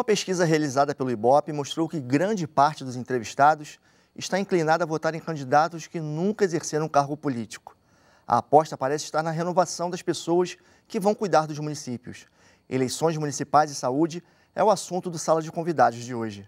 Uma pesquisa realizada pelo IBOP mostrou que grande parte dos entrevistados está inclinada a votar em candidatos que nunca exerceram um cargo político. A aposta parece estar na renovação das pessoas que vão cuidar dos municípios. Eleições municipais e saúde é o assunto do Sala de Convidados de hoje.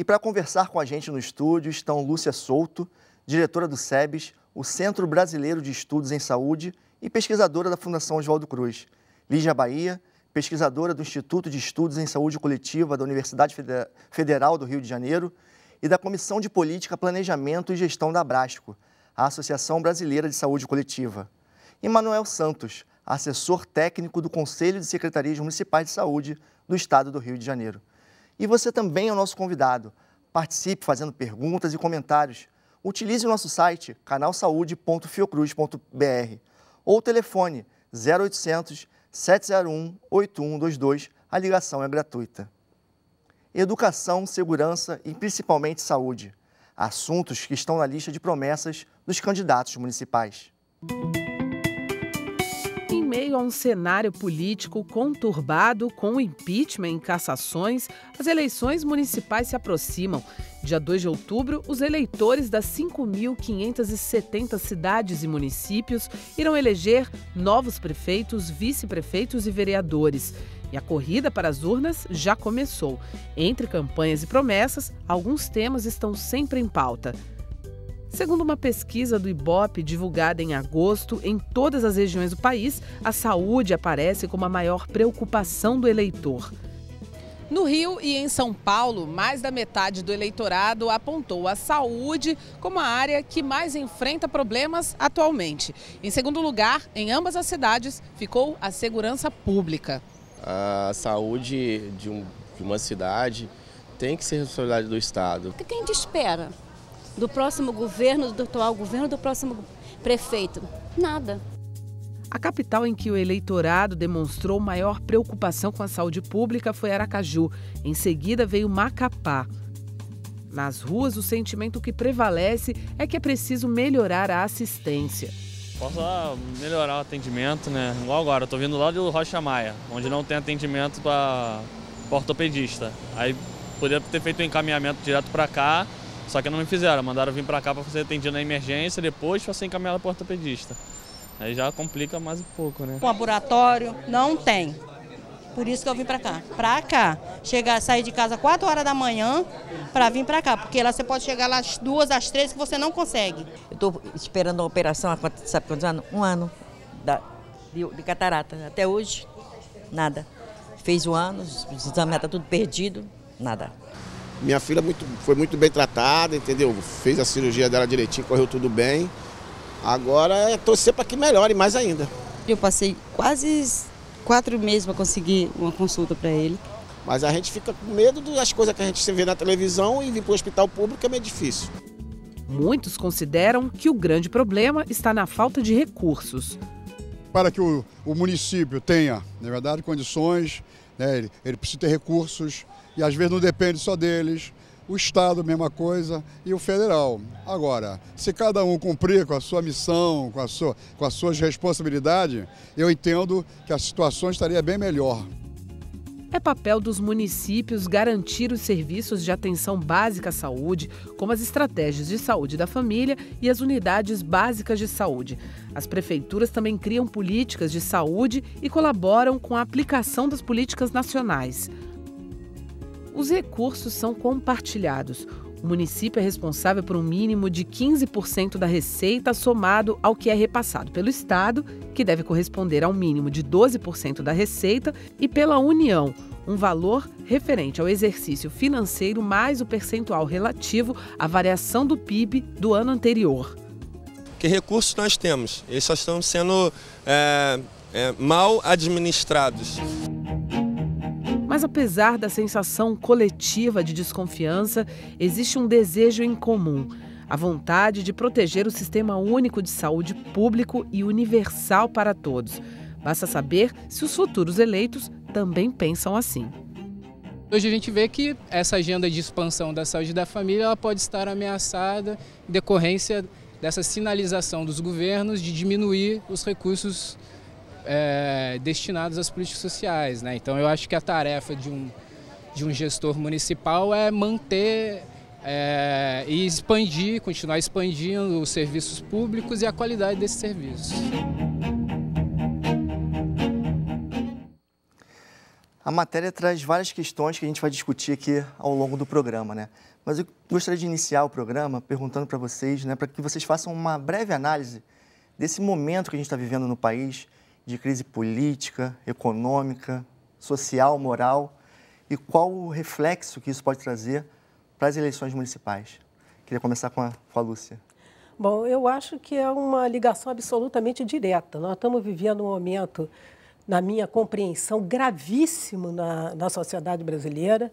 E para conversar com a gente no estúdio estão Lúcia Souto, diretora do SEBS, o Centro Brasileiro de Estudos em Saúde e pesquisadora da Fundação Oswaldo Cruz, Lígia Bahia, pesquisadora do Instituto de Estudos em Saúde Coletiva da Universidade Federal do Rio de Janeiro e da Comissão de Política, Planejamento e Gestão da Abrasco, a Associação Brasileira de Saúde Coletiva, e Manuel Santos, assessor técnico do Conselho de Secretarias Municipais de Saúde do Estado do Rio de Janeiro. E você também é o nosso convidado. Participe fazendo perguntas e comentários. Utilize o nosso site canalsaude.fiocruz.br ou telefone 0800 701 8122. A ligação é gratuita. Educação, segurança e principalmente saúde. Assuntos que estão na lista de promessas dos candidatos municipais meio a um cenário político conturbado com impeachment e cassações, as eleições municipais se aproximam. Dia 2 de outubro, os eleitores das 5.570 cidades e municípios irão eleger novos prefeitos, vice-prefeitos e vereadores. E a corrida para as urnas já começou. Entre campanhas e promessas, alguns temas estão sempre em pauta. Segundo uma pesquisa do IBOP divulgada em agosto, em todas as regiões do país, a saúde aparece como a maior preocupação do eleitor. No Rio e em São Paulo, mais da metade do eleitorado apontou a saúde como a área que mais enfrenta problemas atualmente. Em segundo lugar, em ambas as cidades, ficou a segurança pública. A saúde de, um, de uma cidade tem que ser responsabilidade do Estado. O que a gente espera? do próximo governo, do atual governo, do próximo prefeito. Nada. A capital em que o eleitorado demonstrou maior preocupação com a saúde pública foi Aracaju. Em seguida veio Macapá. Nas ruas, o sentimento que prevalece é que é preciso melhorar a assistência. Posso melhorar o atendimento, né? Igual agora, estou vindo lá do Rocha Maia, onde não tem atendimento para ortopedista. Aí poderia ter feito um encaminhamento direto para cá só que não me fizeram, mandaram vir para cá para ser atendido na emergência, depois para ser encaminhada para ortopedista. Aí já complica mais um pouco, né? Laboratório não tem. Por isso que eu vim para cá. Para cá. Chegar, sair de casa 4 horas da manhã para vir para cá. Porque lá você pode chegar lá às duas, às três, que você não consegue. Eu estou esperando a operação há quanto, sabe quantos anos? Um ano da, de, de catarata. Até hoje, nada. Fez um ano, os exames já tá tudo perdido, nada. Minha filha muito, foi muito bem tratada, entendeu? Fez a cirurgia dela direitinho, correu tudo bem. Agora é torcer para que melhore mais ainda. Eu passei quase quatro meses para conseguir uma consulta para ele. Mas a gente fica com medo das coisas que a gente vê na televisão e vir para o hospital público é meio difícil. Muitos consideram que o grande problema está na falta de recursos. Para que o, o município tenha, na verdade, condições, né, ele, ele precisa ter recursos e às vezes não depende só deles. O Estado, mesma coisa, e o federal. Agora, se cada um cumprir com a sua missão, com, a sua, com as suas responsabilidades, eu entendo que a situação estaria bem melhor. É papel dos municípios garantir os serviços de atenção básica à saúde, como as estratégias de saúde da família e as unidades básicas de saúde. As prefeituras também criam políticas de saúde e colaboram com a aplicação das políticas nacionais os recursos são compartilhados. O município é responsável por um mínimo de 15% da receita somado ao que é repassado pelo Estado, que deve corresponder ao mínimo de 12% da receita, e pela União, um valor referente ao exercício financeiro mais o percentual relativo à variação do PIB do ano anterior. Que recursos nós temos? Eles só estão sendo é, é, mal administrados. Mas apesar da sensação coletiva de desconfiança, existe um desejo em comum: a vontade de proteger o sistema único de saúde público e universal para todos. Basta saber se os futuros eleitos também pensam assim. Hoje a gente vê que essa agenda de expansão da saúde da família ela pode estar ameaçada em decorrência dessa sinalização dos governos de diminuir os recursos é, destinados às políticas sociais. Né? Então eu acho que a tarefa de um, de um gestor municipal é manter é, e expandir, continuar expandindo os serviços públicos e a qualidade desses serviços. A matéria traz várias questões que a gente vai discutir aqui ao longo do programa, né? Mas eu gostaria de iniciar o programa perguntando para vocês, né, para que vocês façam uma breve análise desse momento que a gente está vivendo no país, de crise política, econômica, social, moral e qual o reflexo que isso pode trazer para as eleições municipais. Queria começar com a, com a Lúcia. Bom, eu acho que é uma ligação absolutamente direta. Nós estamos vivendo um momento, na minha compreensão, gravíssimo na, na sociedade brasileira.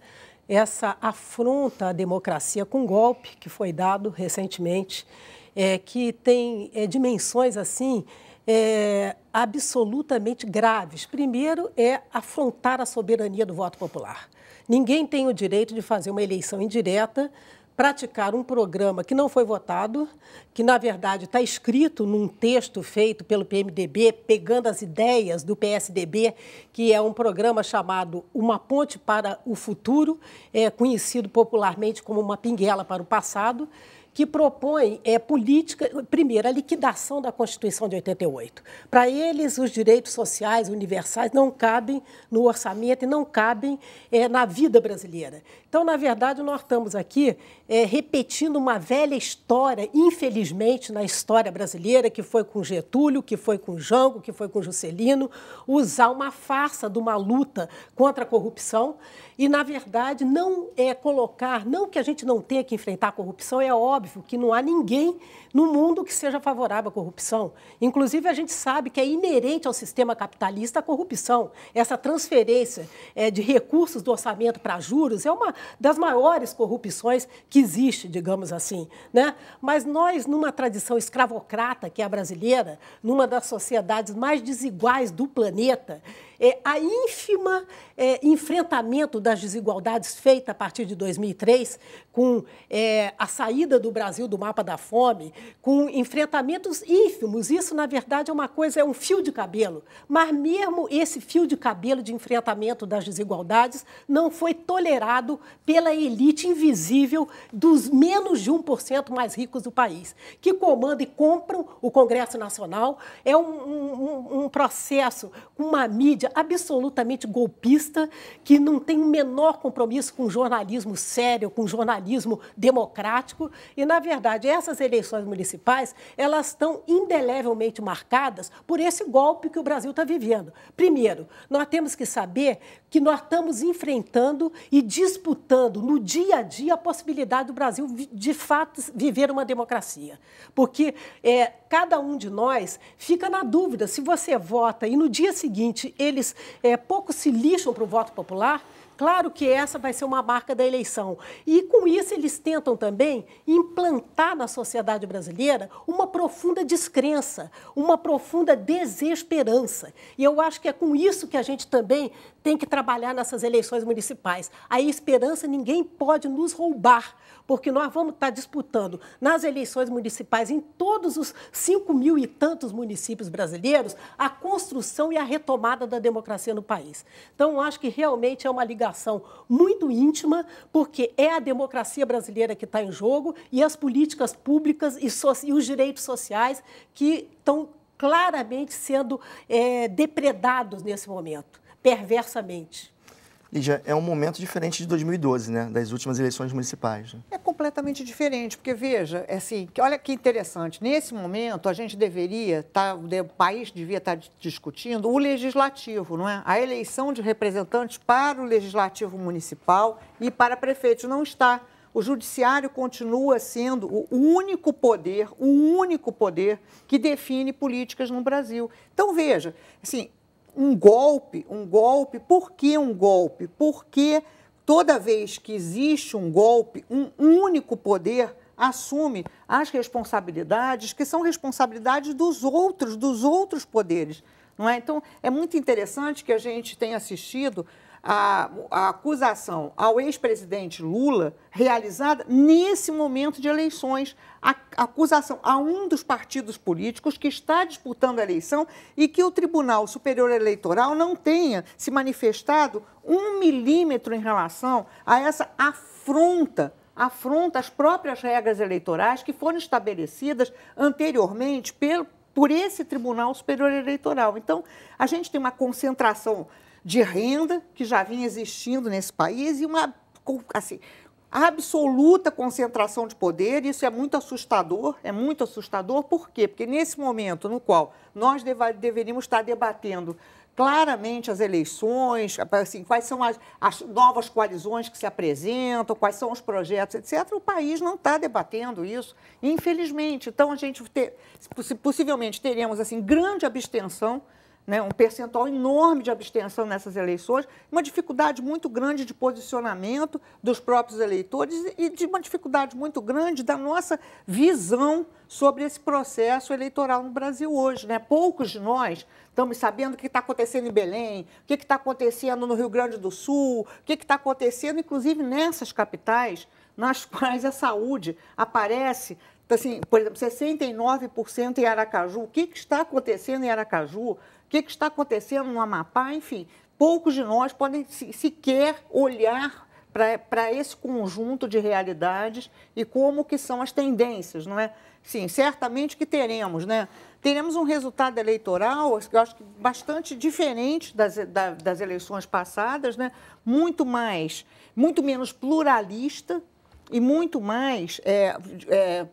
Essa afronta à democracia com um golpe que foi dado recentemente, é, que tem é, dimensões assim é, absolutamente graves. Primeiro é afrontar a soberania do voto popular. Ninguém tem o direito de fazer uma eleição indireta praticar um programa que não foi votado, que na verdade está escrito num texto feito pelo PMDB, pegando as ideias do PSDB, que é um programa chamado Uma Ponte para o Futuro, é conhecido popularmente como Uma Pinguela para o Passado que propõe é, política, primeiro, a liquidação da Constituição de 88. Para eles, os direitos sociais universais não cabem no orçamento e não cabem é, na vida brasileira. Então, na verdade, nós estamos aqui é, repetindo uma velha história, infelizmente, na história brasileira, que foi com Getúlio, que foi com Jango, que foi com Juscelino, usar uma farsa de uma luta contra a corrupção e, na verdade, não é colocar, não que a gente não tenha que enfrentar a corrupção, é óbvio que não há ninguém no mundo que seja favorável à corrupção. Inclusive, a gente sabe que é inerente ao sistema capitalista a corrupção. Essa transferência é, de recursos do orçamento para juros é uma das maiores corrupções que que existe, digamos assim. Né? Mas nós, numa tradição escravocrata, que é a brasileira, numa das sociedades mais desiguais do planeta, é, a ínfima é, enfrentamento das desigualdades feita a partir de 2003, com é, a saída do Brasil do mapa da fome, com enfrentamentos ínfimos. Isso, na verdade, é uma coisa, é um fio de cabelo. Mas mesmo esse fio de cabelo de enfrentamento das desigualdades não foi tolerado pela elite invisível dos menos de 1% mais ricos do país, que comanda e compram o Congresso Nacional. É um, um, um processo com uma mídia mídia absolutamente golpista, que não tem o menor compromisso com jornalismo sério, com jornalismo democrático. E, na verdade, essas eleições municipais, elas estão indelevelmente marcadas por esse golpe que o Brasil está vivendo. Primeiro, nós temos que saber que nós estamos enfrentando e disputando no dia a dia a possibilidade do Brasil, de fato, viver uma democracia. Porque é, cada um de nós fica na dúvida se você vota e no dia seguinte ele eles é, pouco se lixam para o voto popular, Claro que essa vai ser uma marca da eleição. E com isso eles tentam também implantar na sociedade brasileira uma profunda descrença, uma profunda desesperança. E eu acho que é com isso que a gente também tem que trabalhar nessas eleições municipais. A esperança ninguém pode nos roubar, porque nós vamos estar disputando nas eleições municipais, em todos os cinco mil e tantos municípios brasileiros, a construção e a retomada da democracia no país. Então, acho que realmente é uma ligação muito íntima, porque é a democracia brasileira que está em jogo e as políticas públicas e, so e os direitos sociais que estão claramente sendo é, depredados nesse momento perversamente. Lígia, é um momento diferente de 2012, né? Das últimas eleições municipais. Né? É completamente diferente, porque veja, é assim, olha que interessante. Nesse momento, a gente deveria tá, estar, o país devia estar tá discutindo o legislativo, não é? A eleição de representantes para o legislativo municipal e para prefeitos não está. O judiciário continua sendo o único poder, o único poder que define políticas no Brasil. Então veja, assim, um golpe, um golpe, por que um golpe? Porque toda vez que existe um golpe, um único poder assume as responsabilidades que são responsabilidades dos outros, dos outros poderes. Não é? Então, é muito interessante que a gente tenha assistido a, a acusação ao ex-presidente Lula realizada nesse momento de eleições. A, a acusação a um dos partidos políticos que está disputando a eleição e que o Tribunal Superior Eleitoral não tenha se manifestado um milímetro em relação a essa afronta afronta as próprias regras eleitorais que foram estabelecidas anteriormente pelo, por esse Tribunal Superior Eleitoral. Então, a gente tem uma concentração de renda que já vinha existindo nesse país e uma assim, absoluta concentração de poder. Isso é muito assustador, é muito assustador. Por quê? Porque nesse momento no qual nós deveríamos estar debatendo claramente as eleições, assim, quais são as, as, novas coalizões que se apresentam, quais são os projetos, etc. O país não está debatendo isso, infelizmente. Então, a gente ter, possivelmente teremos assim grande abstenção né, um percentual enorme de abstenção nessas eleições, uma dificuldade muito grande de posicionamento dos próprios eleitores e de uma dificuldade muito grande da nossa visão sobre esse processo eleitoral no Brasil hoje. Né? Poucos de nós estamos sabendo o que está acontecendo em Belém, o que está acontecendo no Rio Grande do Sul, o que está acontecendo, inclusive, nessas capitais nas quais a saúde aparece então, assim, por exemplo, 69% em Aracaju. O que, está acontecendo em Aracaju? o que, que está acontecendo no Amapá, enfim, poucos de nós podem sequer olhar para esse conjunto de realidades e como que são as tendências, não é? Sim, certamente que teremos, né? Teremos um resultado eleitoral, eu acho que bastante diferente das, das, das eleições passadas, né? Muito mais, muito menos pluralista e muito mais é, é,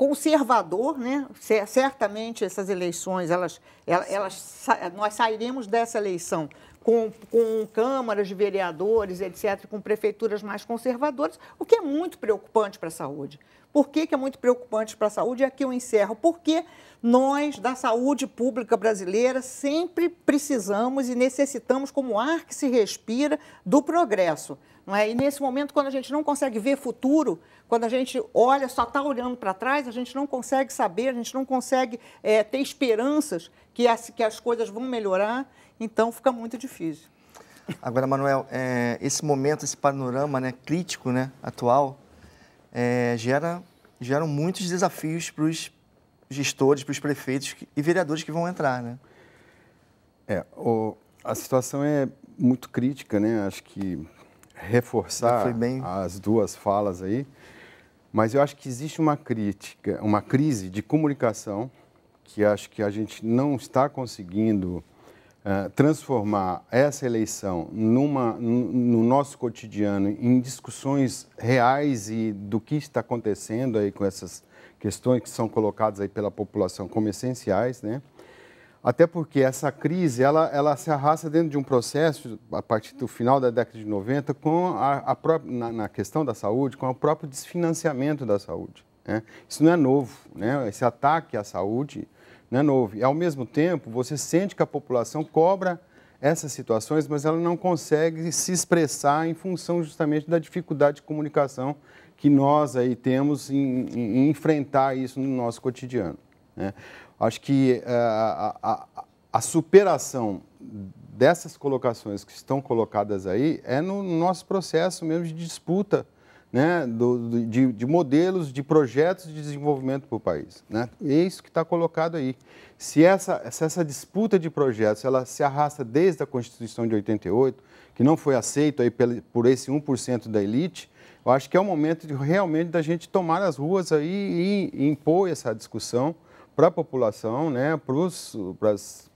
conservador, né? certamente essas eleições, elas, elas, elas nós sairemos dessa eleição com, com, câmaras de vereadores, etc., com prefeituras mais conservadoras, o que é muito preocupante para a saúde. Por que, que é muito preocupante para a saúde? E aqui eu encerro. Porque nós, da saúde pública brasileira, sempre precisamos e necessitamos, como ar que se respira, do progresso. Não é? E nesse momento, quando a gente não consegue ver futuro, quando a gente olha, só está olhando para trás, a gente não consegue saber, a gente não consegue é, ter esperanças que as, que as coisas vão melhorar, então fica muito difícil. Agora, Manuel, é, esse momento, esse panorama né, crítico né, atual, é, gera, geram muitos desafios para os gestores, para os prefeitos e vereadores que vão entrar, né? É, o, a situação é muito crítica, né? Acho que reforçar bem... as duas falas aí, mas eu acho que existe uma crítica, uma crise de comunicação que acho que a gente não está conseguindo eh, transformar essa eleição numa, no nosso cotidiano em discussões reais e do que está acontecendo aí com essas questões que são colocadas aí pela população como essenciais, né? Até porque essa crise, ela, ela se arrasta dentro de um processo, a partir do final da década de 90, com a, a própria, na, na questão da saúde, com o próprio desfinanciamento da saúde. Né? Isso não é novo. Né? Esse ataque à saúde, né, novo. E, ao mesmo tempo, você sente que a população cobra essas situações, mas ela não consegue se expressar em função justamente da dificuldade de comunicação que nós aí temos em, em enfrentar isso no nosso cotidiano. Né? Acho que eh, a, a, a, superação dessas colocações que estão colocadas aí é no nosso processo mesmo de disputa né, do, de, de, modelos, de projetos de desenvolvimento para o país. Né? É isso que está colocado aí. Se essa, se essa disputa de projetos ela se arrasta desde a Constituição de 88, que não foi aceito aí pela, por esse 1% da elite, eu acho que é o momento de, realmente da gente tomar as ruas aí e, e impor essa discussão para a população, né, para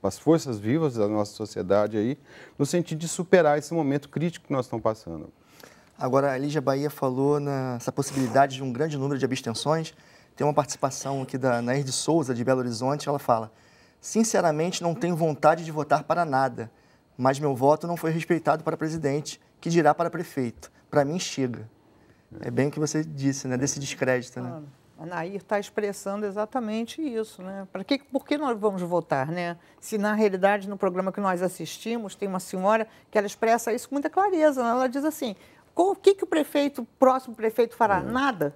as forças vivas da nossa sociedade aí, no sentido de superar esse momento crítico que nós estamos passando. Agora, a Lígia Bahia falou nessa possibilidade de um grande número de abstenções. Tem uma participação aqui da Nair de Souza, de Belo Horizonte, ela fala, sinceramente não tenho vontade de votar para nada, mas meu voto não foi respeitado para presidente, que dirá para prefeito. Para mim, chega. É bem o que você disse, né? Desse descrédito, né? A Nair está expressando exatamente isso, né? Para que, por que nós vamos votar, né? Se na realidade no programa que nós assistimos tem uma senhora que ela expressa isso com muita clareza, né? ela diz assim: o que, que o prefeito, o próximo prefeito fará? Uhum. Nada.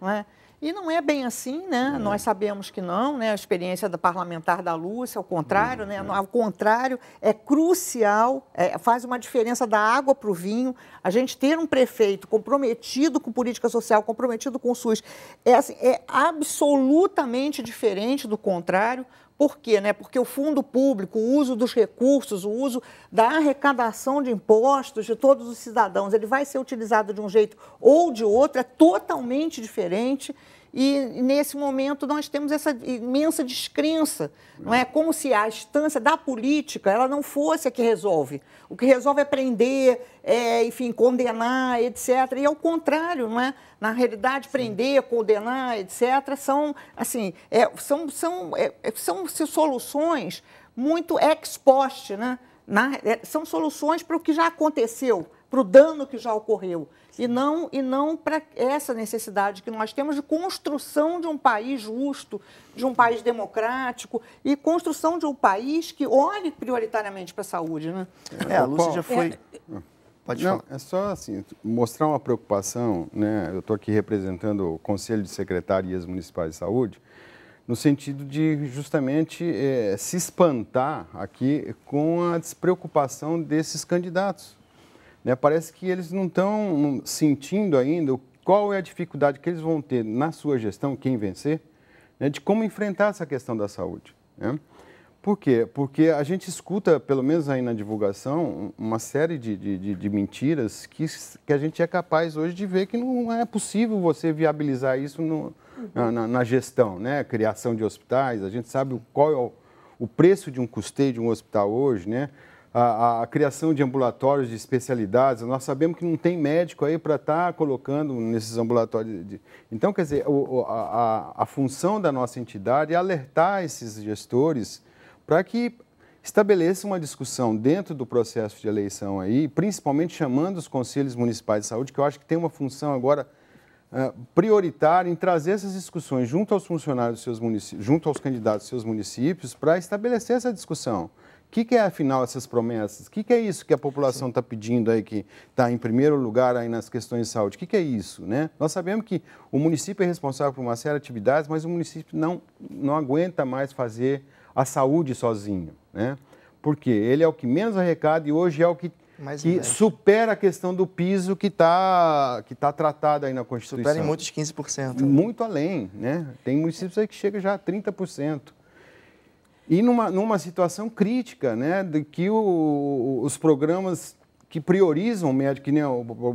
Não é? E não é bem assim, né? Uhum. Nós sabemos que não, né? A experiência da parlamentar da Lúcia, ao contrário, uhum. né? É. Ao contrário, é crucial, é, faz uma diferença da água para o vinho. A gente ter um prefeito comprometido com política social, comprometido com o SUS, é, assim, é absolutamente diferente do contrário. Por quê? Né? Porque o fundo público, o uso dos recursos, o uso da arrecadação de impostos de todos os cidadãos, ele vai ser utilizado de um jeito ou de outro, é totalmente diferente. E nesse momento nós temos essa imensa descrença, não é? Como se a instância da política ela não fosse a que resolve. O que resolve é prender, é, enfim, condenar, etc. E ao contrário, não é? Na realidade, prender, condenar, etc. São assim, é, são são é, é são soluções muito ex post, né? Na, é, são soluções para o que já aconteceu, para o dano que já ocorreu e não, e não para essa necessidade que nós temos de construção de um país justo, de um país democrático e construção de um país que olhe prioritariamente para a saúde. Né? É, a Lúcia já foi. É... Ah, pode não, falar. é só assim, mostrar uma preocupação, né? Eu estou aqui representando o Conselho de Secretarias Municipais de Saúde, no sentido de justamente é, se espantar aqui com a despreocupação desses candidatos né? Parece que eles não estão sentindo ainda qual é a dificuldade que eles vão ter na sua gestão, quem vencer, né? de como enfrentar essa questão da saúde. Né? Por quê? Porque a gente escuta, pelo menos aí na divulgação, uma série de, de, de, mentiras que, que a gente é capaz hoje de ver que não é possível você viabilizar isso no, na, na, gestão, né? Criação de hospitais, a gente sabe qual é o, o preço de um custeio de um hospital hoje, né? a, a, criação de ambulatórios de especialidades, nós sabemos que não tem médico aí para estar tá colocando nesses ambulatórios. De... Então, quer dizer, o, a, a, função da nossa entidade é alertar esses gestores para que estabeleça uma discussão dentro do processo de eleição aí, principalmente chamando os conselhos municipais de saúde, que eu acho que tem uma função agora é, prioritária em trazer essas discussões junto aos funcionários dos seus municípios, junto aos candidatos dos seus municípios, para estabelecer essa discussão que, que é, afinal, essas promessas? O que, que, é isso que a população está pedindo aí, que está em primeiro lugar aí nas questões de saúde? O que, que, é isso? Né? Nós sabemos que o município é responsável por uma série de atividades, mas o município não, não aguenta mais fazer a saúde sozinho. Né? Porque ele é o que menos arrecada e hoje é o que mais que supera a questão do piso que está que tá tratado aí na Constituição. Supera em muitos 15%. Muito além, né? Tem municípios aí que chega já a 30% e numa, numa situação crítica, né, de que o, os programas que priorizam o médico, que nem o, o,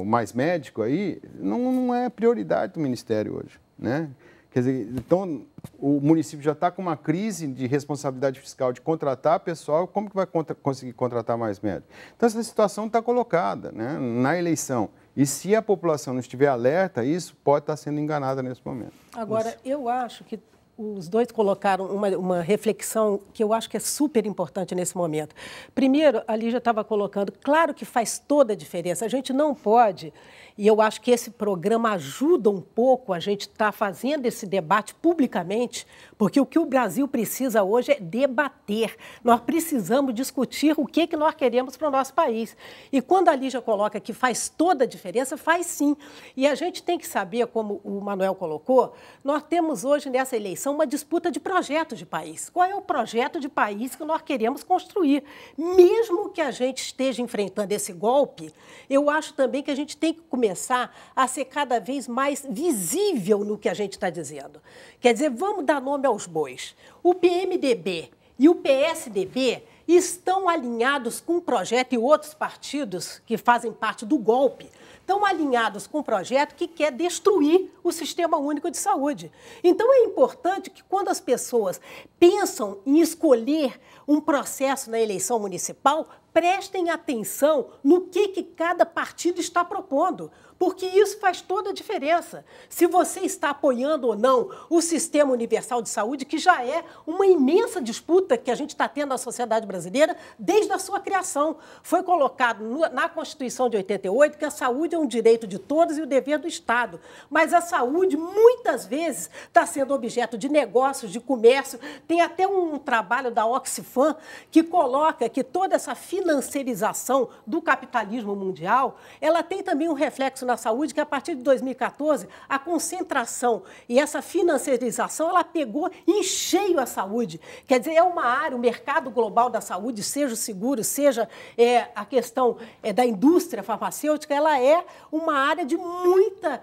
o mais médico aí, não, não é prioridade do Ministério hoje, né? Quer dizer, então o município já está com uma crise de responsabilidade fiscal de contratar pessoal, como que vai contra, conseguir contratar mais médico? Então essa situação está colocada né, na eleição. E se a população não estiver alerta, isso pode estar tá sendo enganada nesse momento. Agora, isso. eu acho que os dois colocaram uma, uma, reflexão que eu acho que é super importante nesse momento. Primeiro, a Lígia estava colocando, claro que faz toda a diferença. A gente não pode e eu acho que esse programa ajuda um pouco a gente estar tá fazendo esse debate publicamente, porque o que o Brasil precisa hoje é debater. Nós precisamos discutir o que, é que nós queremos para o nosso país. E quando a Lígia coloca que faz toda a diferença, faz sim. E a gente tem que saber, como o Manuel colocou, nós temos hoje nessa eleição uma disputa de projetos de país. Qual é o projeto de país que nós queremos construir? Mesmo que a gente esteja enfrentando esse golpe, eu acho também que a gente tem que começar começar a ser cada vez mais visível no que a gente está dizendo. Quer dizer, vamos dar nome aos bois. O PMDB e o PSDB estão alinhados com o projeto e outros partidos que fazem parte do golpe estão alinhados com um projeto que quer destruir o sistema único de saúde. Então é importante que quando as pessoas pensam em escolher um processo na eleição municipal, prestem atenção no que, que cada partido está propondo porque isso faz toda a diferença. Se você está apoiando ou não o sistema universal de saúde, que já é uma imensa disputa que a gente está tendo na sociedade brasileira desde a sua criação. Foi colocado na Constituição de 88 que a saúde é um direito de todos e o dever do Estado. Mas a saúde, muitas vezes, está sendo objeto de negócios, de comércio. Tem até um trabalho da Oxfam que coloca que toda essa financiarização do capitalismo mundial, ela tem também um reflexo na da Saúde que, a partir de 2014, a concentração e essa financiarização, ela pegou em cheio a saúde. Quer dizer, é uma área, o mercado global da saúde, seja o seguro, seja é, a questão é, da indústria farmacêutica, ela é uma área de muita,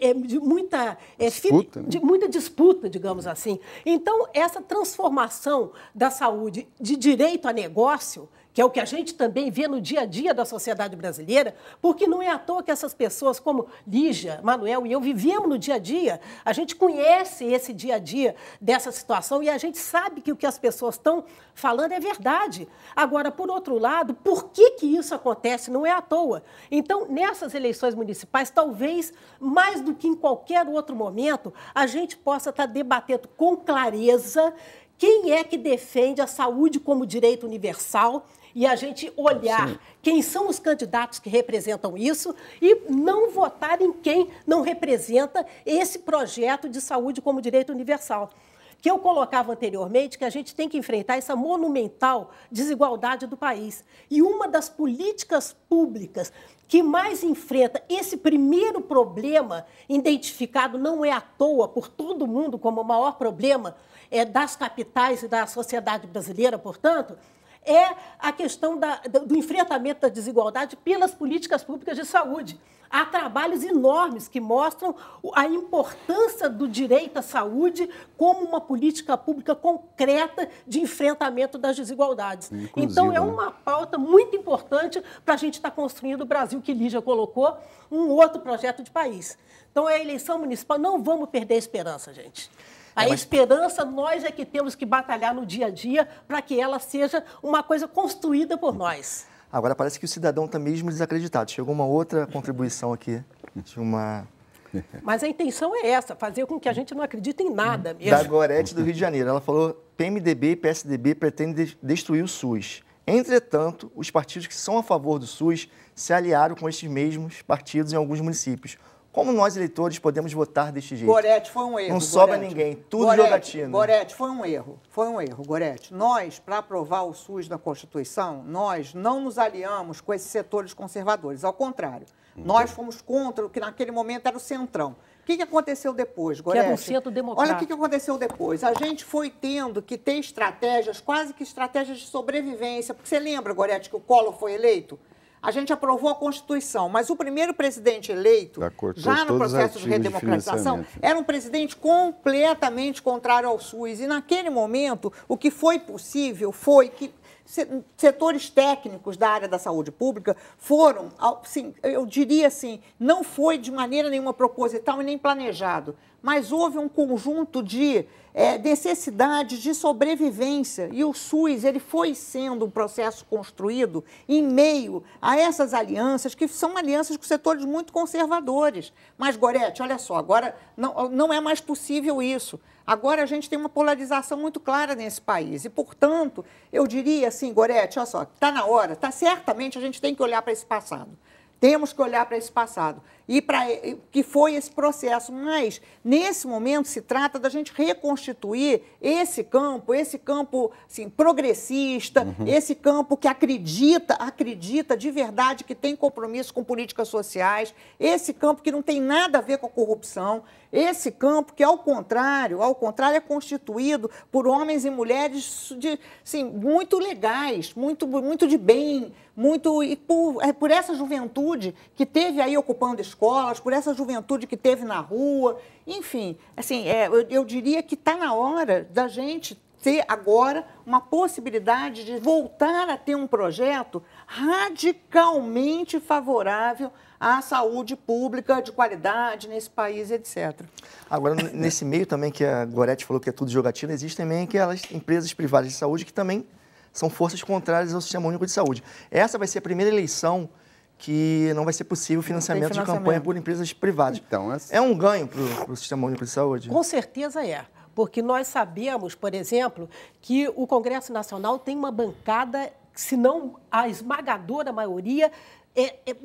é, de muita, é, disputa, né? de muita disputa, digamos assim. Então, essa transformação da saúde de direito a negócio, que é o que a gente também vê no dia a dia da sociedade brasileira, porque não é à toa que essas pessoas como Lígia, Manuel e eu vivíamos no dia a dia, a gente conhece esse dia a dia dessa situação e a gente sabe que o que as pessoas estão falando é verdade. Agora, por outro lado, por que, que isso acontece? Não é à toa. Então, nessas eleições municipais, talvez mais do que em qualquer outro momento, a gente possa estar debatendo com clareza quem é que defende a saúde como direito universal e a gente olhar Sim. quem são os candidatos que representam isso e não votar em quem não representa esse projeto de saúde como direito universal que eu colocava anteriormente, que a gente tem que enfrentar essa monumental desigualdade do país. E uma das políticas públicas que mais enfrenta esse primeiro problema identificado não é à toa por todo mundo como o maior problema é, das capitais e da sociedade brasileira, portanto, é a questão da, do enfrentamento da desigualdade pelas políticas públicas de saúde. Há trabalhos enormes que mostram a importância do direito à saúde como uma política pública concreta de enfrentamento das desigualdades. Inclusive, então, é né? uma pauta muito importante para a gente estar tá construindo o Brasil que Lígia colocou, um outro projeto de país. Então, é a eleição municipal, não vamos perder a esperança, gente. É, a é esperança nós é que temos que batalhar no dia a dia para que ela seja uma coisa construída por nós. Agora parece que o cidadão está mesmo desacreditado. Chegou uma outra contribuição aqui de uma mas a intenção é essa, fazer com que a gente não acredite em nada mesmo. Da Gorete do Rio de Janeiro, ela falou: PMDB e PSDB pretendem destruir o SUS. Entretanto, os partidos que são a favor do SUS se aliaram com esses mesmos partidos em alguns municípios. Como nós, eleitores, podemos votar deste jeito? Gorete, foi um erro. Não sobra ninguém, tudo Gorete, jogatina. Gorete, foi um erro, foi um erro, Gorete. Nós, para aprovar o SUS na Constituição, nós não nos aliamos com esses setores conservadores, ao contrário. Nós fomos contra o que naquele momento era o centrão. O que, que aconteceu depois, Gorete? Que era um centro democrático. Olha o que, que aconteceu depois. A gente foi tendo que ter estratégias, quase que estratégias de sobrevivência. Porque você lembra, Gorete, que o Collor foi eleito? A gente aprovou a Constituição, mas o primeiro presidente eleito, já no processo de redemocratização, de era um presidente completamente contrário ao SUS. E naquele momento, o que foi possível foi que setores técnicos da área da saúde pública foram, assim, eu diria assim, não foi de maneira nenhuma proposital e nem planejado, mas houve um conjunto de é, necessidades de sobrevivência e o SUS ele foi sendo um processo construído em meio a essas alianças que são alianças com setores muito conservadores. Mas Gorete, olha só, agora não, não é mais possível isso. Agora a gente tem uma polarização muito clara nesse país e, portanto, eu diria assim, Gorete, olha só, está na hora, tá certamente a gente tem que olhar para esse passado. Temos que olhar para esse passado e para que foi esse processo. Mas, nesse momento, se trata da gente reconstituir esse campo, esse campo assim, progressista, uhum. esse campo que acredita, acredita de verdade que tem compromisso com políticas sociais, esse campo que não tem nada a ver com a corrupção, esse campo que, ao contrário, ao contrário, é constituído por homens e mulheres de, assim, muito legais, muito, muito de bem, muito e por, é, por essa juventude que teve aí ocupando escolas, por essa juventude que teve na rua, enfim, assim, é, eu, eu diria que está na hora da gente ter agora uma possibilidade de voltar a ter um projeto radicalmente favorável à saúde pública de qualidade nesse país, etc. Agora, nesse meio também que a Gorete falou que é tudo jogatina, existem também aquelas empresas privadas de saúde que também são forças contrárias ao Sistema Único de Saúde. Essa vai ser a primeira eleição que não vai ser possível financiamento, financiamento. de campanha por empresas privadas. Então, é... é um ganho para o Sistema Único de Saúde? Com certeza é. Porque nós sabemos, por exemplo, que o Congresso Nacional tem uma bancada, se não a esmagadora maioria, é, é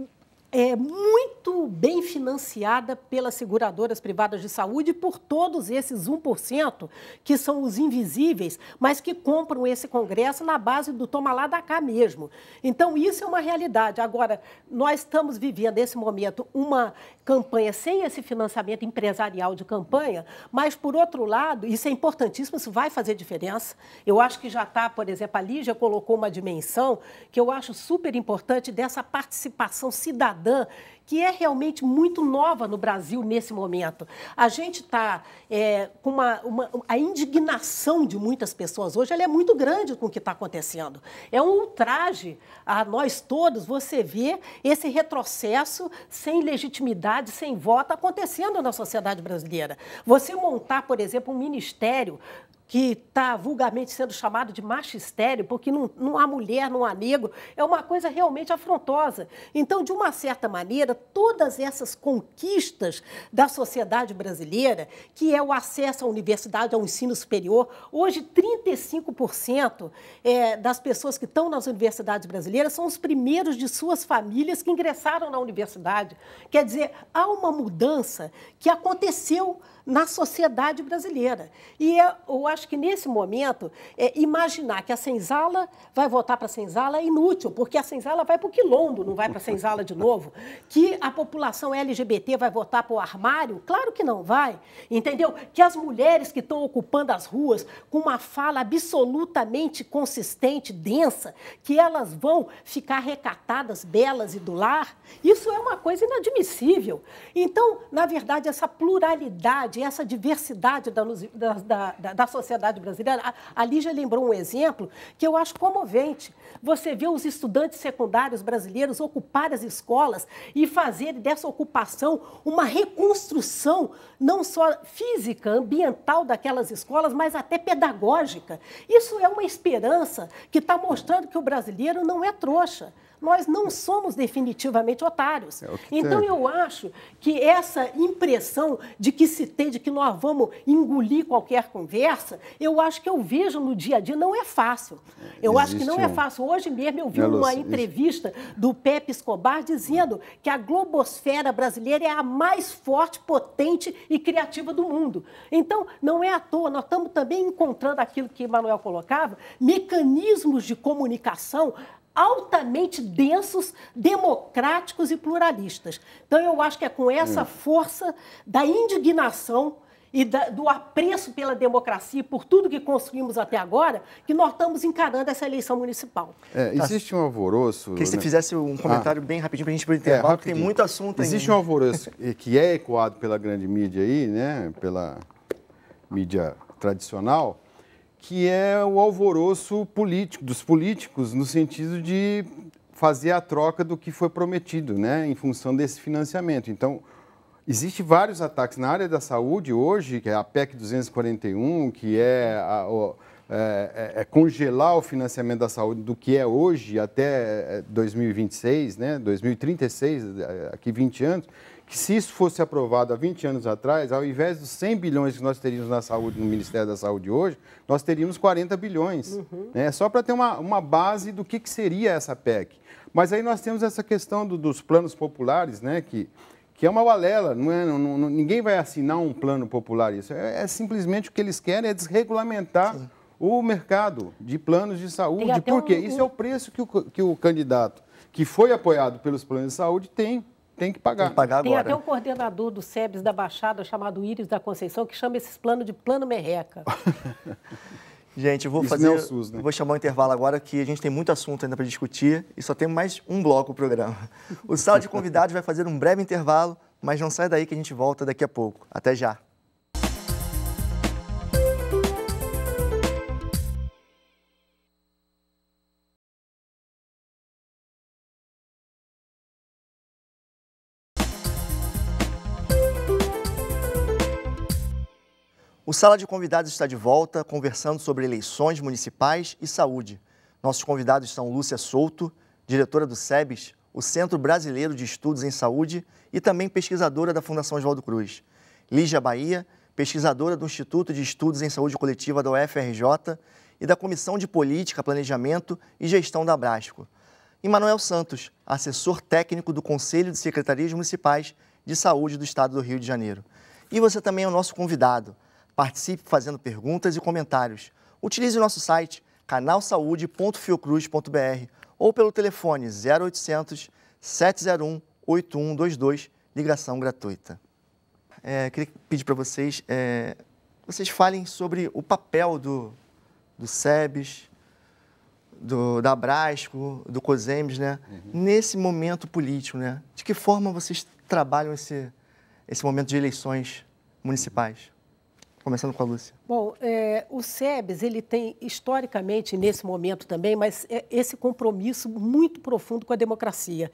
é muito bem financiada pelas seguradoras privadas de saúde por todos esses 1% que são os invisíveis, mas que compram esse Congresso na base do toma lá da cá mesmo. Então, isso é uma realidade. Agora, nós estamos vivendo nesse momento uma campanha sem esse financiamento empresarial de campanha, mas, por outro lado, isso é importantíssimo, isso vai fazer diferença. Eu acho que já está, por exemplo, a Lígia colocou uma dimensão que eu acho super importante dessa participação cidadã cidadã que é realmente muito nova no Brasil nesse momento. A gente está é, com uma, uma, A indignação de muitas pessoas hoje ela é muito grande com o que está acontecendo. É um ultraje a nós todos você vê esse retrocesso sem legitimidade, sem voto, acontecendo na sociedade brasileira. Você montar, por exemplo, um ministério que está vulgarmente sendo chamado de machistério, porque não, não, há mulher, não há negro, é uma coisa realmente afrontosa. Então, de uma certa maneira, todas essas conquistas da sociedade brasileira, que é o acesso à universidade, ao ensino superior, hoje 35% é, das pessoas que estão nas universidades brasileiras são os primeiros de suas famílias que ingressaram na universidade. Quer dizer, há uma mudança que aconteceu na sociedade brasileira. E é, eu acho que nesse momento, é, imaginar que a senzala vai voltar para a senzala é inútil, porque a senzala vai para o quilombo, não vai para a senzala de novo. Que a população LGBT vai votar para o armário? Claro que não vai. Entendeu? Que as mulheres que estão ocupando as ruas com uma fala absolutamente consistente, densa, que elas vão ficar recatadas, belas e do lar, isso é uma coisa inadmissível. Então, na verdade, essa pluralidade diversidade, essa diversidade da, da, da, da sociedade brasileira. A, a Lígia lembrou um exemplo que eu acho comovente. Você vê os estudantes secundários brasileiros ocupar as escolas e fazer dessa ocupação uma reconstrução, não só física, ambiental daquelas escolas, mas até pedagógica. Isso é uma esperança que está mostrando que o brasileiro não é trouxa. Nós não somos definitivamente otários. É então tem. eu acho que essa impressão de que se tem, de que nós vamos engolir qualquer conversa, eu acho que eu vejo no dia a dia, não é fácil. Eu Existe acho que não é um... é fácil. Hoje mesmo eu vi né, uma entrevista isso... do Pepe Escobar dizendo que a globosfera brasileira é a mais forte, potente e criativa do mundo. Então, não é à toa, nós estamos também encontrando aquilo que Manuel colocava, mecanismos de comunicação altamente densos, democráticos e pluralistas. Então, eu acho que é com essa hum. força da indignação e da, do apreço pela democracia, por tudo que construímos até agora, que nós estamos encarando essa eleição municipal. É, tá. existe um alvoroço. Que se né? fizesse um ah. comentário ah, bem rapidinho para a gente poder ter, é, tem muito assunto Existe ainda. um alvoroço que é ecoado pela grande mídia aí, né? pela mídia tradicional, que é o alvoroço político dos políticos no sentido de fazer a troca do que foi prometido, né, em função desse financiamento. Então, existe vários ataques na área da saúde hoje, que é a PEC 241, que é, a, o, é, é, é congelar o financiamento da saúde do que é hoje até 2026, é, né, 2036, é, aqui 20 anos que se isso fosse aprovado há 20 anos atrás, ao invés dos 100 bilhões que nós teríamos na saúde, no Ministério da Saúde hoje, nós teríamos 40 bilhões. Uhum. Né? Só para ter uma, uma base do que, que seria essa PEC. Mas aí nós temos essa questão do, dos planos populares, né? que, que é uma balela. Não é, não, não, ninguém vai assinar um plano popular isso. É, é simplesmente o que eles querem é desregulamentar Sim. o mercado de planos de saúde. Por quê? Um... Isso é o preço que o, que o candidato que foi apoiado pelos planos de saúde tem tem que pagar. Tem, que pagar tem até um coordenador do SEBS da Baixada, chamado Íris da Conceição, que chama esses planos de plano merreca. gente, eu vou Isso fazer. É SUS, né? Vou chamar o um intervalo agora, que a gente tem muito assunto ainda para discutir e só tem mais um bloco o programa. O Sala de Convidados vai fazer um breve intervalo, mas não sai daí que a gente volta daqui a pouco. Até já. O Sala de Convidados está de volta, conversando sobre eleições municipais e saúde. Nossos convidados são Lúcia Souto, diretora do SEBS, o Centro Brasileiro de Estudos em Saúde e também pesquisadora da Fundação Oswaldo Cruz. Lígia Bahia, pesquisadora do Instituto de Estudos em Saúde Coletiva da UFRJ e da Comissão de Política, Planejamento e Gestão da Abrasco. E Manuel Santos, assessor técnico do Conselho de Secretarias Municipais de Saúde do Estado do Rio de Janeiro. E você também é o nosso convidado. Participe fazendo perguntas e comentários. Utilize o nosso site canalsaude.fiocruz.br ou pelo telefone 0800 701 8122, ligação gratuita. É, queria pedir para vocês, é, vocês falem sobre o papel do, do SEBS, do, da Abrasco, do COSEMES, né? Uhum. Nesse momento político, né? De que forma vocês trabalham esse, esse momento de eleições municipais? começando com a Lúcia. Bom, é, o SEBS, ele tem historicamente, nesse momento também, mas é, esse compromisso muito profundo com a democracia.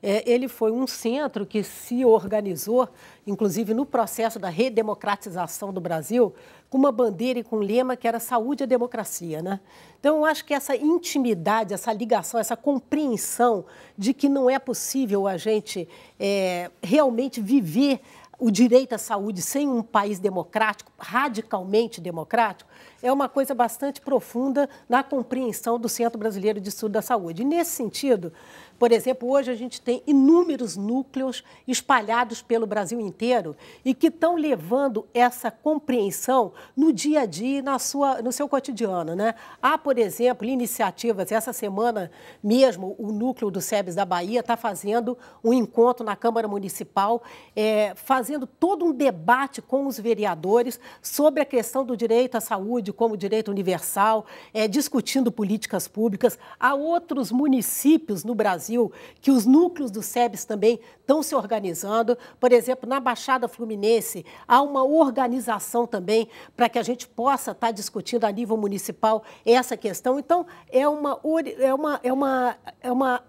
É, ele foi um centro que se organizou, inclusive no processo da redemocratização do Brasil, com uma bandeira e com um lema que era saúde e democracia. Né? Então, eu acho que essa intimidade, essa ligação, essa compreensão de que não é possível a gente é, realmente viver o direito à saúde sem um país democrático, radicalmente democrático, é uma coisa bastante profunda na compreensão do Centro Brasileiro de Estudo da Saúde. E nesse sentido, por exemplo, hoje a gente tem inúmeros núcleos espalhados pelo Brasil inteiro e que estão levando essa compreensão no dia a dia, na sua, no seu cotidiano. Né? Há, por exemplo, iniciativas, essa semana mesmo, o núcleo do SEBS da Bahia está fazendo um encontro na Câmara Municipal, é, fazendo todo um debate com os vereadores sobre a questão do direito à saúde como direito universal, é, discutindo políticas públicas. Há outros municípios no Brasil Brasil, que os núcleos do SEBS também estão se organizando. Por exemplo, na Baixada Fluminense, há uma organização também para que a gente possa estar discutindo a nível municipal essa questão. Então, é uma, é uma, é uma, é uma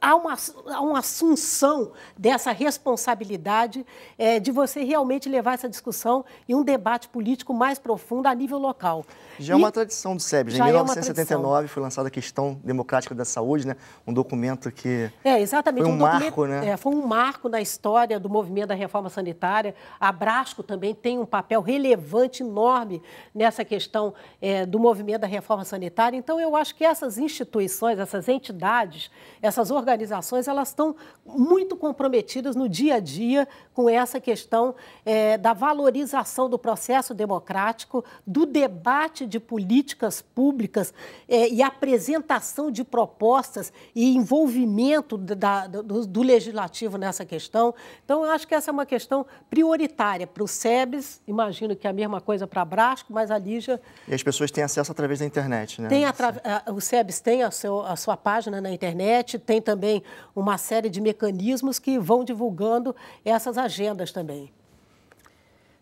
há uma, há uma assunção dessa responsabilidade é, de você realmente levar essa discussão e um debate político mais profundo a nível local. Já e, é uma tradição do SEBS. Em 1979 é foi lançada a questão democrática da saúde, né? um documento que é, exatamente, foi um, um marco. Né? É, foi um marco na história do movimento da reforma sanitária. A Brasco também tem um papel relevante, enorme, nessa questão é, do movimento da reforma sanitária. Então, eu acho que essas instituições, essas entidades, essas organizações, organizações elas estão muito comprometidas no dia a dia com essa questão é, da valorização do processo democrático, do debate de políticas públicas é, e apresentação de propostas e envolvimento da, do, do, legislativo nessa questão. Então, eu acho que essa é uma questão prioritária para o SEBS, imagino que é a mesma coisa para a Brasco, mas a Lígia... E as pessoas têm acesso através da internet, né? Tem atra... É, o SEBS tem a, seu, a sua página na internet, tem também uma série de mecanismos que vão divulgando essas agendas também.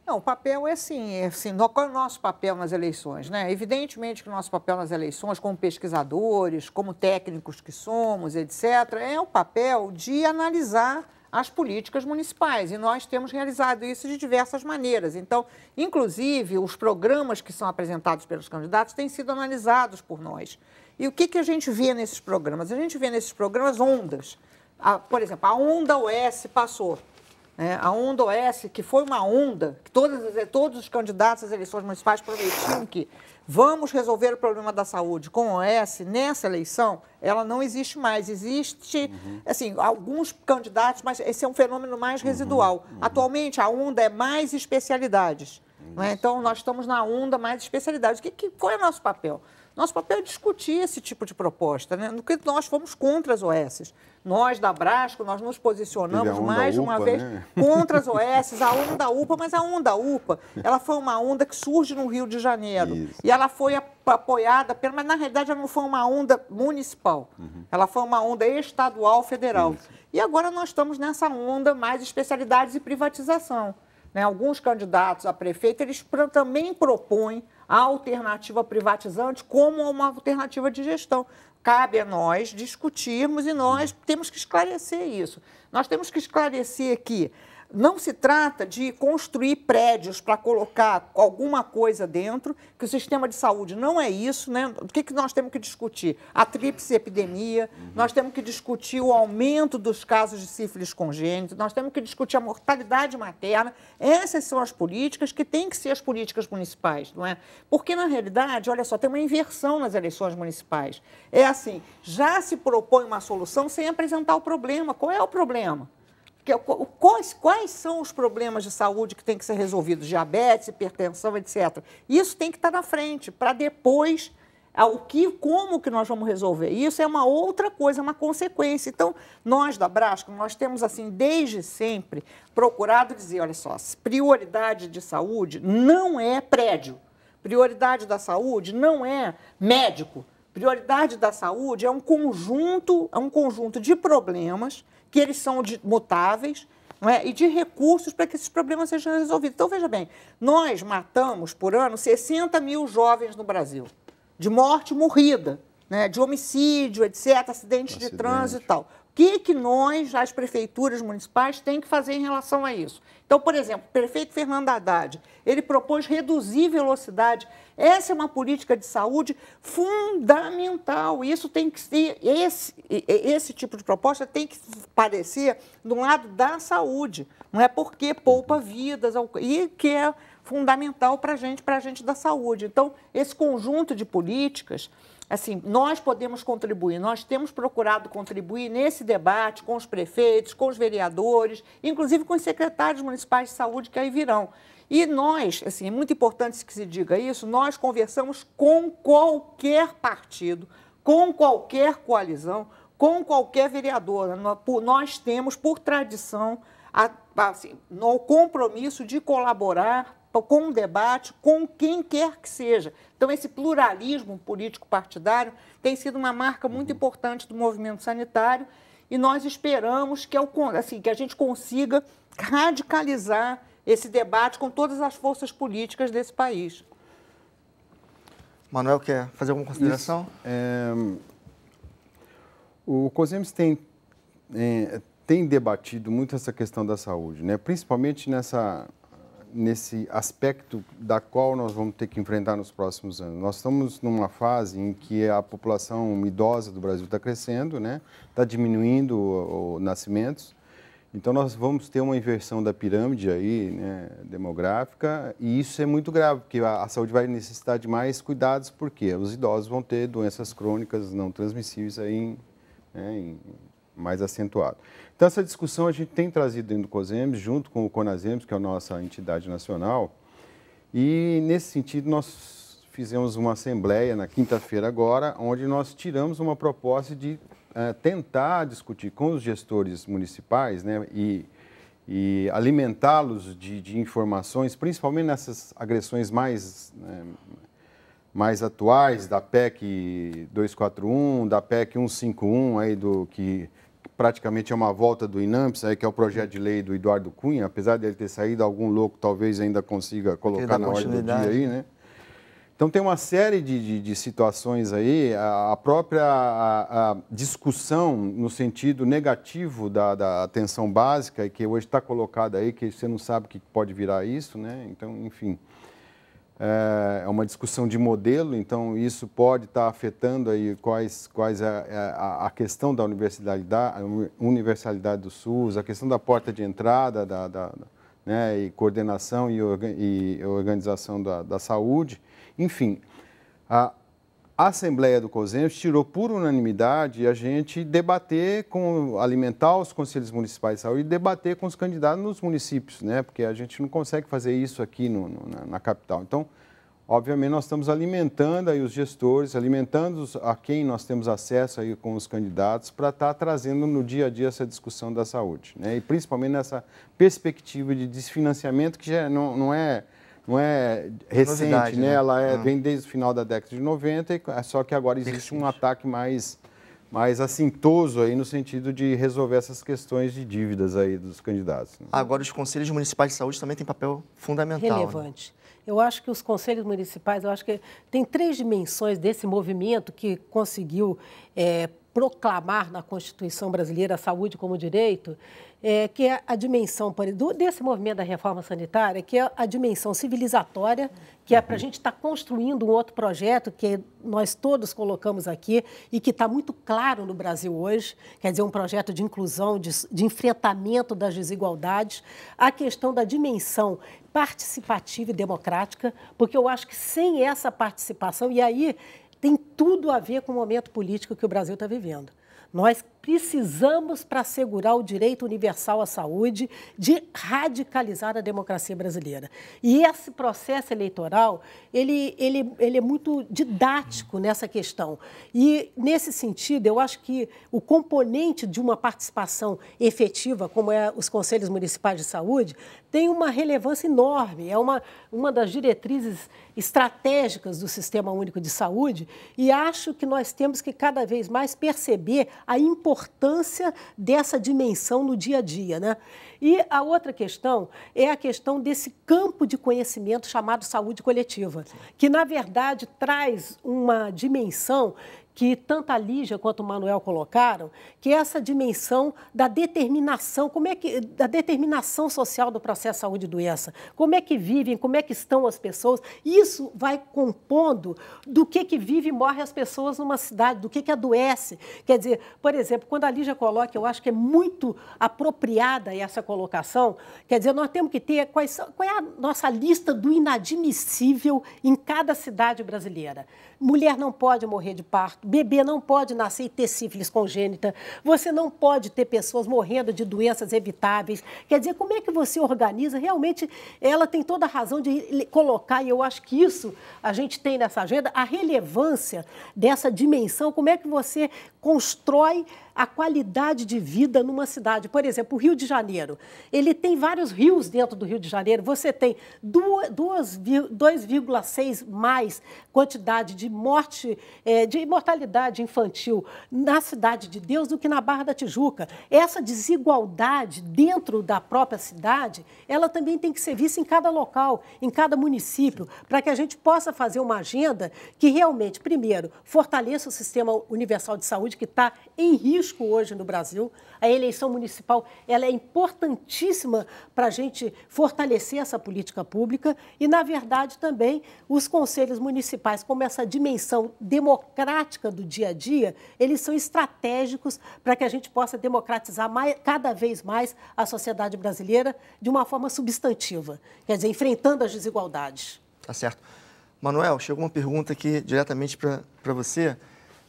Não, o papel é assim, é assim, qual é o nosso papel nas eleições? Né? Evidentemente que o nosso papel nas eleições, como pesquisadores, como técnicos que somos, etc., é o papel de analisar as políticas municipais. E nós temos realizado isso de diversas maneiras. Então, inclusive, os programas que são apresentados pelos candidatos têm sido analisados por nós. E o que, que a gente vê nesses programas? A gente vê nesses programas ondas. A, por exemplo, a onda OS passou. Né? A onda OS, que foi uma onda, que todas, todos os candidatos às eleições municipais prometiam que vamos resolver o problema da saúde com OS, nessa eleição, ela não existe mais. Existe, uhum. assim, alguns candidatos, mas esse é um fenômeno mais uhum, residual. Uhum. Uhum. Atualmente, a onda é mais especialidades. Né? Então, nós estamos na onda mais especialidades. Que, que, qual é o nosso papel? Nosso papel é discutir esse tipo de proposta, né? No que nós fomos contra as OS. Nós da Brasco, nós nos posicionamos mais uma vez né? contra as OS, a onda UPA, mas a onda UPA, ela foi uma onda que surge no Rio de Janeiro. Isso. E ela foi apoiada, mas na realidade ela não foi uma onda municipal, uhum. ela foi uma onda estadual federal. Isso. E agora nós estamos nessa onda mais especialidades e privatização. Né? Alguns candidatos a prefeito, eles também propõem a alternativa privatizante como uma alternativa de gestão. Cabe a nós discutirmos e nós temos que esclarecer isso. Nós temos que esclarecer que não se trata de construir prédios para colocar alguma coisa dentro, que o sistema de saúde não é isso, né? O que, que nós temos que discutir? A tríplice epidemia, uhum. nós temos que discutir o aumento dos casos de sífilis congênito, nós temos que discutir a mortalidade materna. Essas são as políticas que têm que ser as políticas municipais, não é? Porque, na realidade, olha só, tem uma inversão nas eleições municipais. É assim, já se propõe uma solução sem apresentar o problema. Qual é o problema? É quais, quais são os problemas de saúde que tem que ser resolvidos? Diabetes, hipertensão, etc. Isso tem que estar tá na frente, para depois o que, como que nós vamos resolver. Isso é uma outra coisa, é uma consequência. Então, nós da Brasco, nós temos assim desde sempre procurado dizer, olha só, prioridade de saúde não é prédio. Prioridade da saúde não é médico. Prioridade da saúde é um conjunto, é um conjunto de problemas que eles são mutáveis, não é? e de recursos para que esses problemas sejam resolvidos. Então, veja bem, nós matamos por ano 60 mil jovens no Brasil, de morte morrida, né? de homicídio, etc., acidentes acidente. de trânsito e tal que, que nós, as prefeituras municipais, temos que fazer em relação a isso? Então, por exemplo, o prefeito Fernando Haddad, ele propôs reduzir velocidade. Essa é uma política de saúde fundamental. Isso tem que ser, esse, esse tipo de proposta tem que parecer do lado da saúde. Não é porque poupa vidas, e que é fundamental para a gente, para a gente da saúde. Então, esse conjunto de políticas assim, nós podemos contribuir, nós temos procurado contribuir nesse debate com os prefeitos, com os vereadores, inclusive com os secretários municipais de saúde que aí virão. E nós, assim, é muito importante que se diga isso, nós conversamos com qualquer partido, com qualquer coalizão, com qualquer vereadora. Nós temos, por tradição, a, assim, no compromisso de colaborar com o debate, com quem quer que seja. Então, esse pluralismo político-partidário tem sido uma marca muito uhum. importante do movimento sanitário e nós esperamos que, assim, que a gente consiga radicalizar esse debate com todas as forças políticas desse país. Manuel, quer fazer alguma consideração? É, o COSEMES tem, é, tem debatido muito essa questão da saúde, né? principalmente nessa, nesse aspecto da qual nós vamos ter que enfrentar nos próximos anos. Nós estamos numa fase em que a população idosa do Brasil está crescendo, né? Está diminuindo os nascimentos. Então nós vamos ter uma inversão da pirâmide aí, né, demográfica, e isso é muito grave, porque a, a saúde vai necessitar de mais cuidados, porque os idosos vão ter doenças crônicas não transmissíveis aí, né, mais acentuado. Então, essa discussão a gente tem trazido dentro do COSEMES, junto com o CONASEMES, que é a nossa entidade nacional, e nesse sentido nós fizemos uma assembleia na quinta-feira agora, onde nós tiramos uma proposta de uh, tentar discutir com os gestores municipais né, e, e alimentá-los de, de, informações, principalmente nessas agressões mais... Né, mais atuais da PEC 241, da PEC 151 aí do que praticamente é uma volta do INAMPS, aí, que é o projeto de lei do Eduardo Cunha, apesar dele ter saído, algum louco talvez ainda consiga colocar na ordem do dia aí, né? Então tem uma série de, de, de situações aí, a, a própria a, a discussão no sentido negativo da, da atenção básica, que hoje está colocada aí, que você não sabe o que pode virar isso, né? Então, enfim. É, é uma discussão de modelo, então isso pode estar tá afetando aí quais, quais a, é, é a, a questão da universalidade, universalidade do SUS, a questão da porta de entrada, da, da né, e coordenação e, orga, e organização da, da saúde. Enfim, a, a Assembleia do COSEMES tirou por unanimidade a gente debater, com, alimentar os conselhos municipais de saúde e debater com os candidatos nos municípios, né? porque a gente não consegue fazer isso aqui no, no, na, na, capital. Então, obviamente, nós estamos alimentando aí os gestores, alimentando os, a quem nós temos acesso aí com os candidatos para estar tá trazendo no dia a dia essa discussão da saúde. Né? E principalmente nessa perspectiva de desfinanciamento que já é, não, não é não é recente, né? né? Ela é, ah. vem desde o final da década de 90, é só que agora existe um ataque mais, mais assintoso aí no sentido de resolver essas questões de dívidas aí dos candidatos. Né? Agora, os conselhos municipais de saúde também têm papel fundamental. Né? Relevante. Né? Eu acho que os conselhos municipais, eu acho que tem três dimensões desse movimento que conseguiu é, proclamar na Constituição brasileira a saúde como direito, é, que é a dimensão do, desse movimento da reforma sanitária, que é a dimensão civilizatória, que é para a uhum. gente estar tá construindo um outro projeto que nós todos colocamos aqui e que está muito claro no Brasil hoje, quer dizer, um projeto de inclusão, de, de enfrentamento das desigualdades, a questão da dimensão participativa e democrática, porque eu acho que sem essa participação, e aí tem tudo a ver com o momento político que o Brasil está vivendo. Nós precisamos para assegurar o direito universal à saúde de radicalizar a democracia brasileira. E esse processo eleitoral, ele, ele, ele é muito didático nessa questão. E, nesse sentido, eu acho que o componente de uma participação efetiva, como é os conselhos municipais de saúde, tem uma relevância enorme. É uma, uma das diretrizes estratégicas do Sistema Único de Saúde e acho que nós temos que cada vez mais perceber a importância importância dessa dimensão no dia a dia. Né? E a outra questão é a questão desse campo de conhecimento chamado saúde coletiva, que, na verdade, traz uma dimensão que tanto a Lígia quanto o Manuel colocaram, que é essa dimensão da determinação, como é que da determinação social do processo saúde e doença, como é que vivem, como é que estão as pessoas, isso vai compondo do que que vive e morre as pessoas numa cidade, do que que adoece. Quer dizer, por exemplo, quando a Lígia coloca, eu acho que é muito apropriada essa colocação, quer dizer, nós temos que ter quais, qual é a nossa lista do inadmissível em cada cidade brasileira. Mulher não pode morrer de parto, bebê não pode nascer e ter sífilis congênita. Você não pode ter pessoas morrendo de doenças evitáveis. Quer dizer, como é que você organiza? Realmente, ela tem toda a razão de colocar, e eu acho que isso a gente tem nessa agenda, a relevância dessa dimensão. Como é que você constrói a qualidade de vida numa cidade. Por exemplo, o Rio de Janeiro. Ele tem vários rios dentro do Rio de Janeiro. Você tem 2,6 mais quantidade de morte, é, de mortalidade infantil na cidade de Deus do que na Barra da Tijuca. Essa desigualdade dentro da própria cidade, ela também tem que ser vista em cada local, em cada município, para que a gente possa fazer uma agenda que realmente, primeiro, fortaleça o sistema universal de saúde, que está em risco hoje no Brasil. A eleição municipal ela é importantíssima para a gente fortalecer essa política pública e, na verdade, também os conselhos municipais, como essa dimensão democrática do dia a dia, eles são estratégicos para que a gente possa democratizar mais, cada vez mais a sociedade brasileira de uma forma substantiva, quer dizer, enfrentando as desigualdades. Tá certo. Manuel, chegou uma pergunta aqui diretamente para você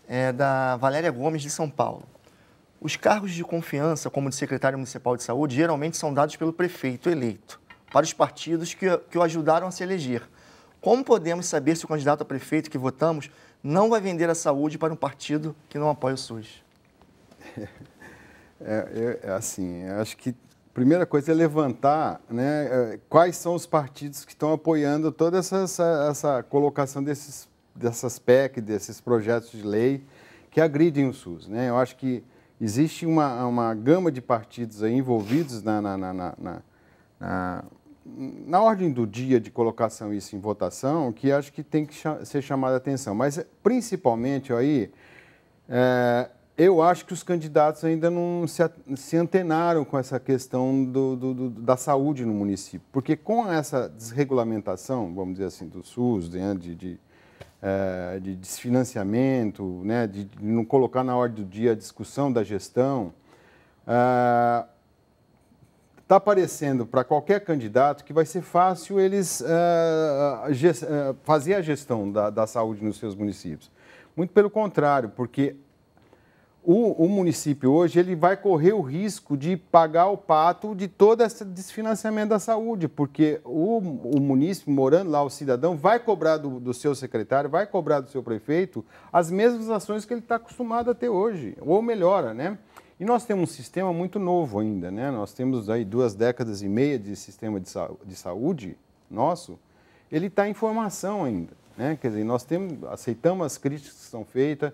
é, da Valéria Gomes de São Paulo. Os cargos de confiança, como de secretário municipal de saúde, geralmente são dados pelo prefeito eleito para os partidos que, que o ajudaram a se eleger. Como podemos saber se o candidato a prefeito que votamos não vai vender a saúde para um partido que não apoia o SUS? É, é, é, assim, acho que a primeira coisa é levantar né, é, quais são os partidos que estão apoiando toda essa, essa, essa colocação desses dessas PEC, desses projetos de lei que agridem o SUS. Né? Eu acho que existe uma, uma gama de partidos envolvidos na, na, na, na, na, ordem do dia de colocação isso em votação que acho que tem que ser chamada a atenção. Mas, principalmente, aí, é, eu acho que os candidatos ainda não se, se antenaram com essa questão do, do, do, da saúde no município. Porque com essa desregulamentação, vamos dizer assim, do SUS, né, de, de é, de desfinanciamento, né, de, não colocar na ordem do dia a discussão da gestão, está eh, aparecendo para qualquer candidato que vai ser fácil eles eh, fazer a gestão da, da saúde nos seus municípios. Muito pelo contrário, porque o, o, município hoje ele vai correr o risco de pagar o pato de todo esse desfinanciamento da saúde, porque o, o município, morando lá, o cidadão, vai cobrar do, do, seu secretário, vai cobrar do seu prefeito as mesmas ações que ele está acostumado a ter hoje, ou melhora, né? E nós temos um sistema muito novo ainda, né? Nós temos aí duas décadas e meia de sistema de, de saúde nosso, ele está em formação ainda, né? Quer dizer, nós temos, aceitamos as críticas que são feitas,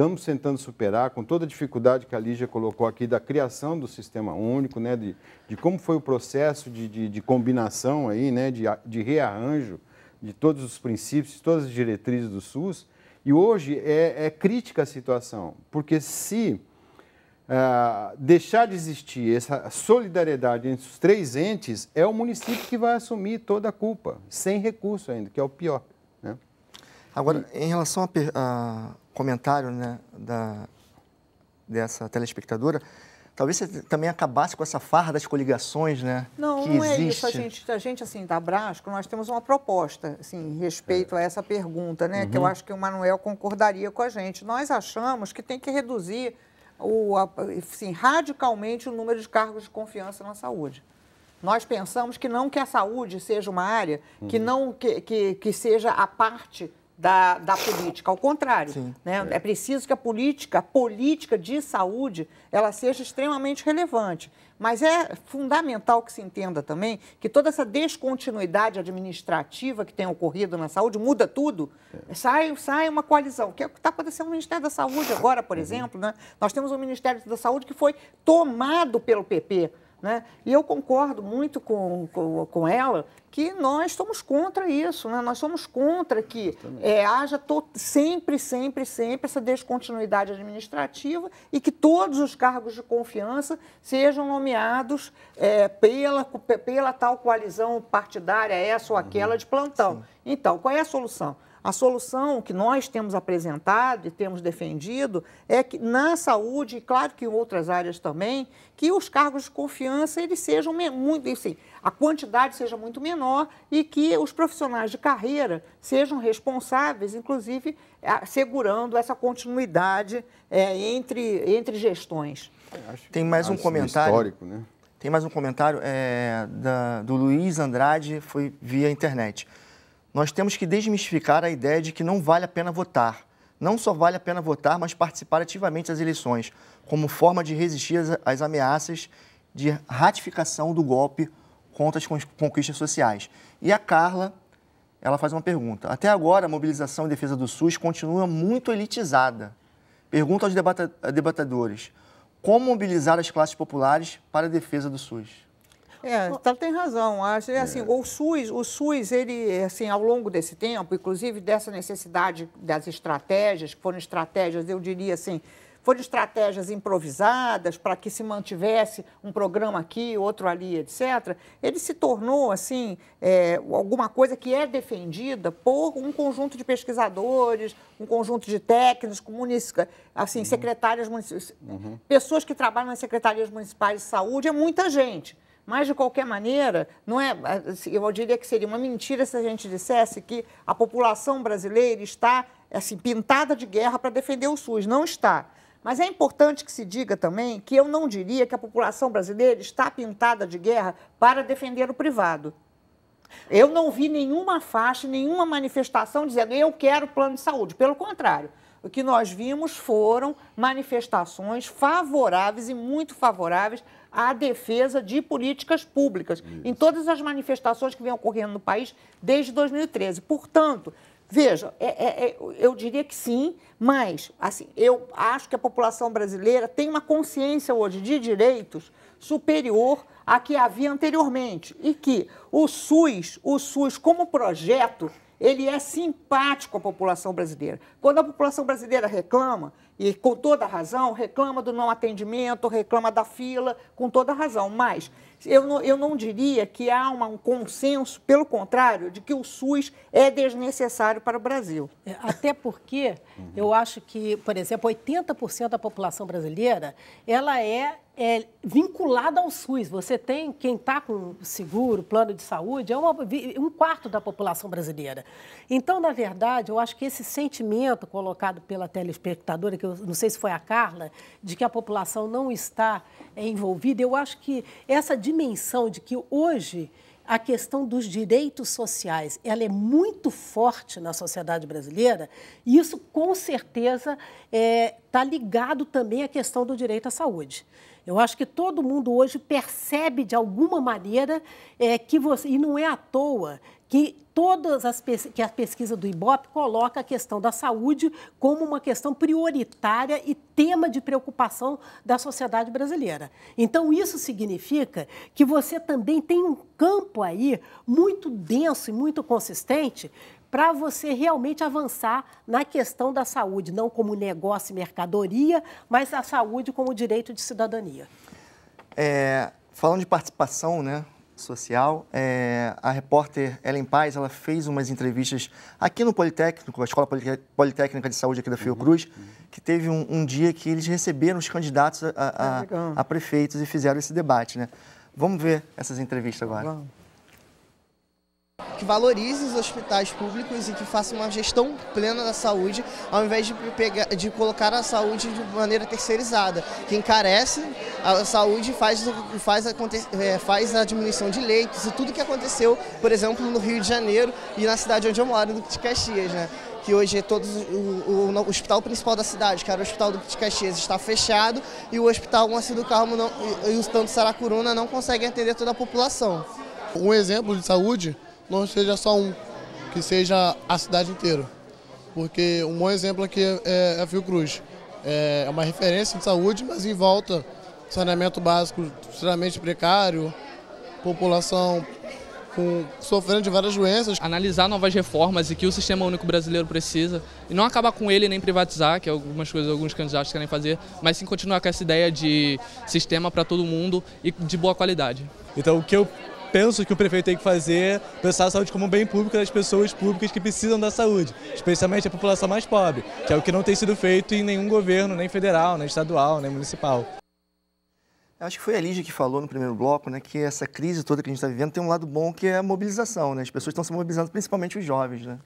estamos tentando superar, com toda a dificuldade que a Lígia colocou aqui da criação do sistema único, né, de, de como foi o processo de, de, de combinação, aí, né, de, de rearranjo de todos os princípios, de todas as diretrizes do SUS. E hoje é, é crítica a situação, porque se ah, deixar de existir essa solidariedade entre os três entes, é o município que vai assumir toda a culpa, sem recurso ainda, que é o pior. Né? Agora, em relação a comentário né, da, dessa telespectadora, talvez você também acabasse com essa farra das coligações, né? Não, que não existe. é isso. A gente, a gente, assim, da Brasco, nós temos uma proposta, assim, respeito a essa pergunta, né? Uhum. Que eu uhum. acho que o Manuel concordaria com a gente. Nós achamos que tem que reduzir o, assim, radicalmente o número de cargos de confiança na saúde. Nós pensamos que não que a saúde seja uma área que uhum. não que, que, que seja a parte da, da política. Ao contrário, né? é. é. preciso que a política, a política de saúde, ela seja extremamente relevante. Mas é fundamental que se entenda também que toda essa descontinuidade administrativa que tem ocorrido na saúde muda tudo. É. Sai, sai uma coalizão, é o que está acontecendo no Ministério da Saúde agora, por uhum. exemplo. Né? Nós temos um Ministério da Saúde que foi tomado pelo PP. Né? E eu concordo muito com, com, com, ela que nós estamos contra isso, né? nós somos contra que é, haja to, sempre, sempre, sempre essa descontinuidade administrativa e que todos os cargos de confiança sejam nomeados é, pela, pela tal coalizão partidária, essa ou uhum. aquela de plantão. Sim. Então, qual é a solução? A solução que nós temos apresentado e temos defendido é que na saúde, e claro que em outras áreas também, que os cargos de confiança eles sejam muito, assim, a quantidade seja muito menor e que os profissionais de carreira sejam responsáveis, inclusive assegurando essa continuidade é, entre, entre gestões. É, Tem mais é um comentário. Histórico, né? Tem mais um comentário é, da, do Luiz Andrade, foi via internet nós temos que desmistificar a ideia de que não vale a pena votar. Não só vale a pena votar, mas participar ativamente das eleições, como forma de resistir às ameaças de ratificação do golpe contra as conquistas sociais. E a Carla, ela faz uma pergunta. Até agora, a mobilização em defesa do SUS continua muito elitizada. Pergunta aos debatadores: como mobilizar as classes populares para a defesa do SUS? É, tá, tem razão. Acho, é assim, é. O SUS, o SUS, ele, assim, ao longo desse tempo, inclusive dessa necessidade das estratégias, que foram estratégias, eu diria assim, foram estratégias improvisadas para que se mantivesse um programa aqui, outro ali, etc. Ele se tornou assim é, alguma coisa que é defendida por um conjunto de pesquisadores, um conjunto de técnicos, municipais, assim, uhum. secretárias municipais, uhum. pessoas que trabalham nas secretarias municipais de saúde, é muita gente. Mas, de qualquer maneira, não é, assim, eu diria que seria uma mentira se a gente dissesse que a população brasileira está assim, pintada de guerra para defender o SUS. Não está. Mas é importante que se diga também que eu não diria que a população brasileira está pintada de guerra para defender o privado. Eu não vi nenhuma faixa, nenhuma manifestação dizendo eu quero plano de saúde. Pelo contrário, o que nós vimos foram manifestações favoráveis e muito favoráveis à defesa de políticas públicas Isso. em todas as manifestações que vêm ocorrendo no país desde 2013. Portanto, veja, é, é, é, eu diria que sim, mas assim, eu acho que a população brasileira tem uma consciência hoje de direitos superior à que havia anteriormente e que o SUS, o SUS como projeto ele é simpático à população brasileira. Quando a população brasileira reclama, e com toda razão, reclama do não atendimento, reclama da fila, com toda razão. Mas eu não, eu não diria que há uma, um consenso, pelo contrário, de que o SUS é desnecessário para o Brasil. É, até porque eu acho que, por exemplo, 80% da população brasileira ela é é, vinculada ao SUS. Você tem quem está com seguro, plano de saúde, é uma, um quarto da população brasileira. Então, na verdade, eu acho que esse sentimento colocado pela telespectadora, que eu não sei se foi a Carla, de que a população não está é, envolvida, eu acho que essa dimensão de que hoje a questão dos direitos sociais ela é muito forte na sociedade brasileira e isso com certeza está é, tá ligado também à questão do direito à saúde. Eu acho que todo mundo hoje percebe de alguma maneira é, que você. E não é à toa que todas as que a pesquisa do IBOP coloca a questão da saúde como uma questão prioritária e tema de preocupação da sociedade brasileira. Então isso significa que você também tem um campo aí muito denso e muito consistente para você realmente avançar na questão da saúde, não como negócio e mercadoria, mas a saúde como direito de cidadania. É, falando de participação né, social, é, a repórter Ellen Paz ela fez umas entrevistas aqui no Politécnico, a Escola Politécnica de Saúde aqui da Fiocruz, uhum, uhum. que teve um, um, dia que eles receberam os candidatos a, a, a, ah, a prefeitos e fizeram esse debate. Né? Vamos ver essas entrevistas agora. Vamos que valorize os hospitais públicos e que faça uma gestão plena da saúde, ao invés de, pegar, de colocar a saúde de maneira terceirizada, que encarece a saúde faz, faz, a, é, faz a diminuição de leitos e tudo que aconteceu, por exemplo, no Rio de Janeiro e na cidade onde eu moro, no de Caxias, né? que hoje é todos, o, o, hospital principal da cidade, que era o Hospital do de Caxias, está fechado e o Hospital Moacir do Carmo não, e, e o Tanto Saracuruna não conseguem atender toda a população. Um exemplo de saúde não seja só um, que seja a cidade inteira. Porque um bom exemplo aqui é, é a Fiocruz. É, é uma referência de saúde, mas em volta, saneamento básico extremamente precário, população com, sofrendo de várias doenças. Analisar novas reformas e que o sistema único brasileiro precisa, e não acabar com ele nem privatizar, que é algumas coisas alguns candidatos querem fazer, mas sim continuar com essa ideia de sistema para todo mundo e de boa qualidade. Então, o que eu penso que o prefeito tem que fazer pensar a saúde como um bem público das pessoas públicas que precisam da saúde, especialmente a população mais pobre, que é o que não tem sido feito em nenhum governo, nem federal, nem estadual, nem municipal. Acho que foi a Lígia que falou no primeiro bloco, né, que essa crise toda que a gente está vivendo tem um lado bom que é a mobilização, né? As pessoas estão se mobilizando, principalmente os jovens, né?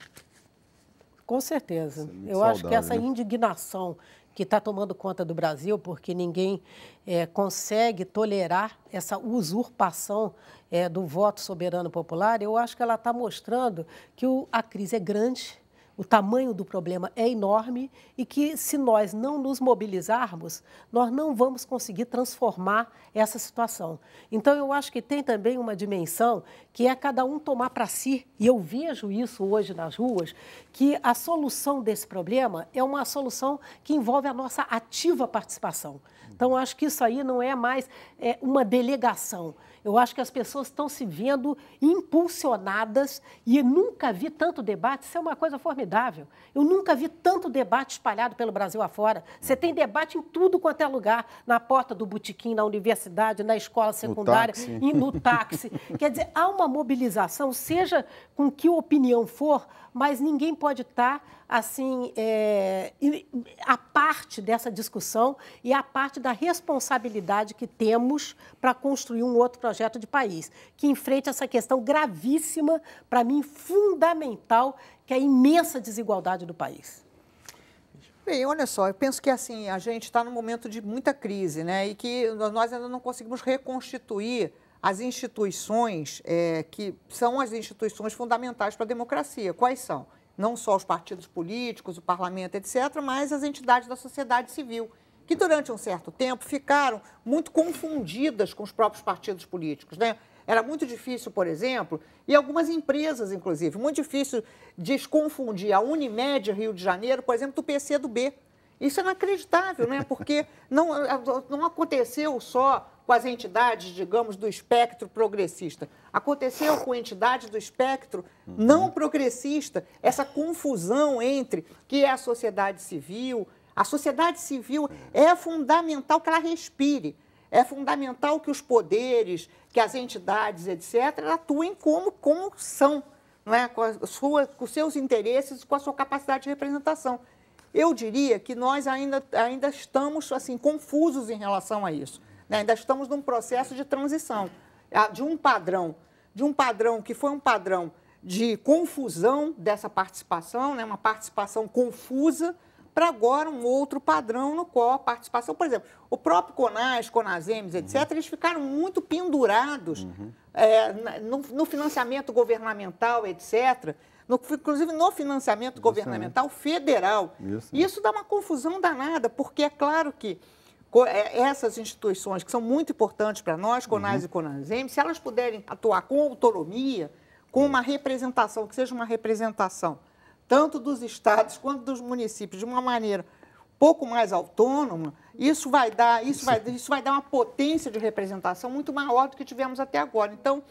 Com certeza. É Eu saudável, acho que essa né? indignação que está tomando conta do Brasil, porque ninguém é, consegue tolerar essa usurpação é, do voto soberano popular, eu acho que ela está mostrando que o, a crise é grande, o tamanho do problema é enorme e que, se nós não nos mobilizarmos, nós não vamos conseguir transformar essa situação. Então, eu acho que tem também uma dimensão que é cada um tomar para si, e eu vejo isso hoje nas ruas, que a solução desse problema é uma solução que envolve a nossa ativa participação. Então, acho que isso aí não é mais é, uma delegação. Eu acho que as pessoas estão se vendo impulsionadas e nunca vi tanto debate. Isso é uma coisa formidável. Eu nunca vi tanto debate espalhado pelo Brasil afora. Você tem debate em tudo quanto é lugar na porta do botequim, na universidade, na escola secundária e no táxi. Quer dizer, há uma mobilização, seja com que opinião for, mas ninguém pode estar tá assim, é, a parte dessa discussão e a parte da responsabilidade que temos para construir um outro projeto de país, que enfrente essa questão gravíssima, para mim fundamental, que é a imensa desigualdade do país. Bem, olha só, eu penso que assim, a gente está num momento de muita crise, né? E que nós ainda não conseguimos reconstituir as instituições é, que são as instituições fundamentais para a democracia. Quais são? não só os partidos políticos, o parlamento, etc., mas as entidades da sociedade civil, que durante um certo tempo ficaram muito confundidas com os próprios partidos políticos. Né? Era muito difícil, por exemplo, e algumas empresas, inclusive, muito difícil desconfundir a Unimed Rio de Janeiro, por exemplo, do PCdoB. Isso é inacreditável, né? porque não, não aconteceu só com as entidades, digamos, do espectro progressista. Aconteceu com entidades do espectro não uhum. progressista, essa confusão entre que é a sociedade civil. A sociedade civil é, é fundamental que ela respire. É fundamental que os poderes, que as entidades, etc., atuem como, como são, né? com, a sua, com seus interesses, com a sua capacidade de representação. Eu diria que nós ainda, ainda estamos assim confusos em relação a isso. Né? Ainda estamos num processo de transição de um padrão, de um padrão que foi um padrão de confusão dessa participação, né? uma participação confusa, para agora um outro padrão no qual a participação, por exemplo, o próprio CONAS, CONASEMES, etc., uhum. eles ficaram muito pendurados uhum. é, no, no financiamento governamental, etc., no, inclusive no financiamento governamental federal. Isso. Isso dá uma confusão danada, porque é claro que é, essas instituições que são muito importantes para nós, CONAS uhum. e CONASEM, se elas puderem atuar com autonomia, com uma representação, que seja uma representação tanto dos estados quanto dos municípios, de uma maneira um pouco mais autônoma, isso vai dar, isso vai, isso vai dar uma potência de representação muito maior do que tivemos até agora. Então,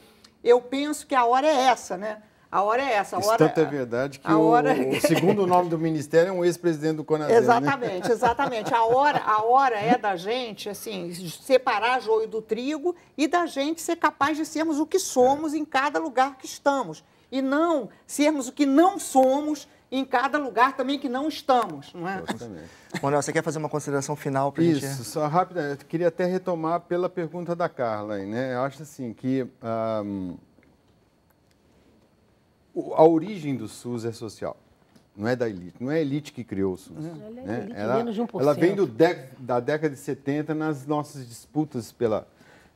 eu penso que a hora é essa, né? A hora é essa. A hora, tanto é verdade que hora... o, o, é segundo nome do ministério é um ex-presidente do Conazem. Né? Exatamente, né? exatamente. A hora, a hora é da gente, assim, separar joio do trigo e da gente ser capaz de sermos o que somos é. em cada lugar que estamos. E não sermos o que não somos em cada lugar também que não estamos, não é? Exatamente. Manuel, você quer fazer uma consideração final para Isso, gente... só rápida. Eu queria até retomar pela pergunta da Carla. Né? Eu acho assim que... Um ah, a origem do SUS é social. Não é da elite, não é a elite que criou o SUS. Ela, é né? é ela, menos de 1%. ela vem dec, da década de 70 nas nossas disputas pela,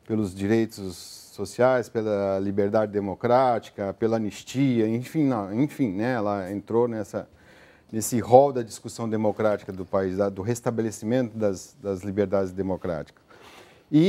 pelos direitos sociais, pela liberdade democrática, pela anistia, enfim, não, enfim né? ela entrou nessa, nesse rol da discussão democrática do país, do restabelecimento das, das liberdades democráticas. E,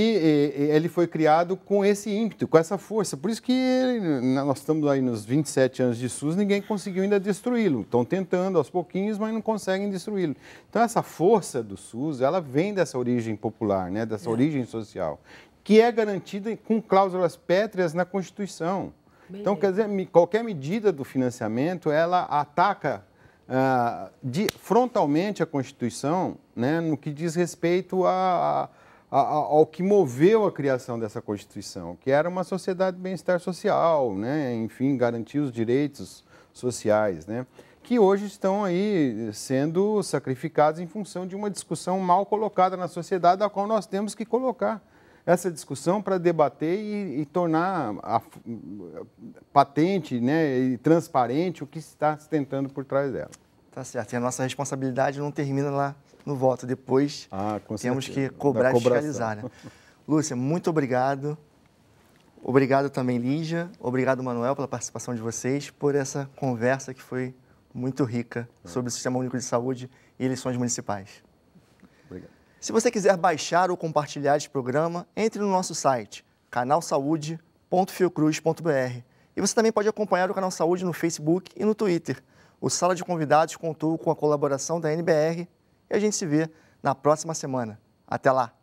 e, ele foi criado com esse ímpeto, com essa força. Por isso que ele, nós estamos aí nos 27 anos de SUS, ninguém conseguiu ainda destruí-lo. Estão tentando aos pouquinhos, mas não conseguem destruí-lo. Então essa força do SUS, ela vem dessa origem popular, né? dessa é. origem social, que é garantida com cláusulas pétreas na Constituição. Bem então, quer dizer, qualquer medida do financiamento, ela ataca ah, de, frontalmente a Constituição, né, no que diz respeito a, a ao que moveu a criação dessa Constituição, que era uma sociedade de bem-estar social, né? enfim, garantir os direitos sociais, né? que hoje estão aí sendo sacrificados em função de uma discussão mal colocada na sociedade, da qual nós temos que colocar essa discussão para debater e, e tornar a, patente né, e transparente o que está se tentando por trás dela. Tá certo. E a nossa responsabilidade não termina lá no voto. Depois ah, temos que cobrar e fiscalizar. Né? Lúcia, muito obrigado. Obrigado também, Lígia. Obrigado, Manuel, pela participação de vocês, por essa conversa que foi muito rica é. sobre o Sistema Único de Saúde e eleições municipais. Obrigado. Se você quiser baixar ou compartilhar este programa, entre no nosso site, canalsaúde.fiocruz.br. E você também pode acompanhar o Canal Saúde no Facebook e no Twitter. O Sala de Convidados contou com a colaboração da NBR e a gente se vê na próxima semana. Até lá!